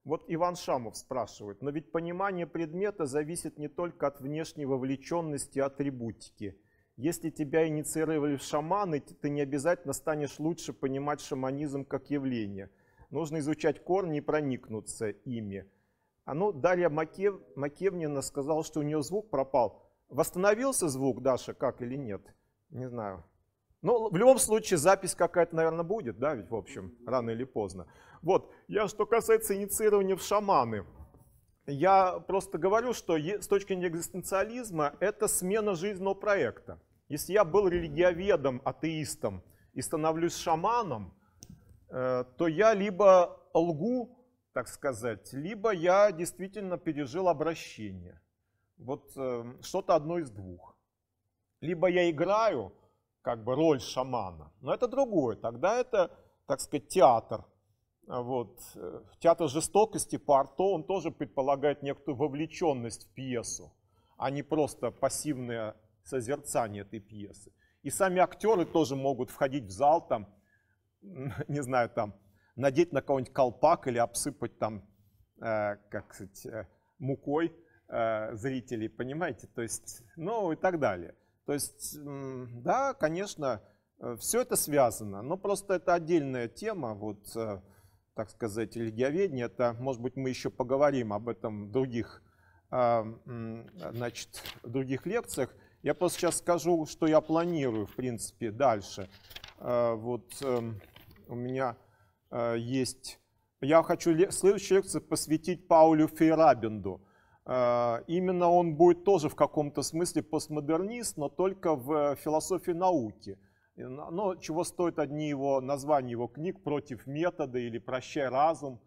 Вот Иван Шамов спрашивает, но ведь понимание предмета зависит не только от внешней вовлеченности атрибутики. Если тебя инициировали в шаманы, ты не обязательно станешь лучше понимать шаманизм как явление. Нужно изучать корни и проникнуться ими. Оно, а, ну, Дарья Макев, Макевнина сказала, что у нее звук пропал. Восстановился звук, Даша, как или нет? Не знаю. Но ну, в любом случае запись какая-то, наверное, будет, да, ведь в общем, рано или поздно. Вот, я что касается инициирования в шаманы. Я просто говорю, что с точки зрения экзистенциализма это смена жизненного проекта. Если я был религиоведом, атеистом и становлюсь шаманом, э, то я либо лгу, так сказать, либо я действительно пережил обращение. Вот э, что-то одно из двух. Либо я играю, как бы роль шамана. Но это другое. Тогда это, так сказать, театр. А вот. Э, театр жестокости по Арто, он тоже предполагает некоторую вовлеченность в пьесу, а не просто пассивное созерцание этой пьесы. И сами актеры тоже могут входить в зал, там, не знаю, там, надеть на кого-нибудь колпак или обсыпать там, э, как сказать, э, мукой э, зрителей, понимаете? То есть, ну и так далее. То есть, да, конечно, э, все это связано, но просто это отдельная тема, вот, э, так сказать, религиоведение. Это, может быть, мы еще поговорим об этом в других, а, значит, других лекциях. Я просто сейчас скажу, что я планирую, в принципе, дальше. Э, вот эм, у меня есть... Я хочу следующую лекцию посвятить Паулю Фейрабенду – а, именно он будет тоже в каком-то смысле постмодернист, но только в э, философии науки. Но чего стоит одни его названия его книг «Против метода» или «Прощай разум».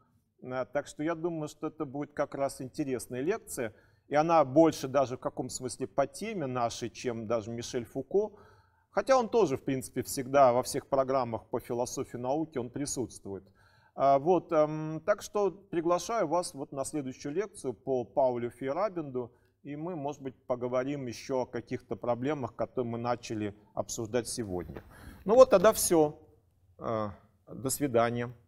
Э, так что я думаю, что это будет как раз интересная лекция. И она больше даже в каком смысле по теме нашей, чем даже Мишель Фуко. Хотя он тоже, в принципе, всегда во всех программах по философии науки он присутствует. А, вот, эм, так что приглашаю вас вот на следующую лекцию по Паулю Фейрабенду, и мы, может быть, поговорим еще о каких-то проблемах, которые мы начали обсуждать сегодня. Ну вот тогда все. А, до свидания.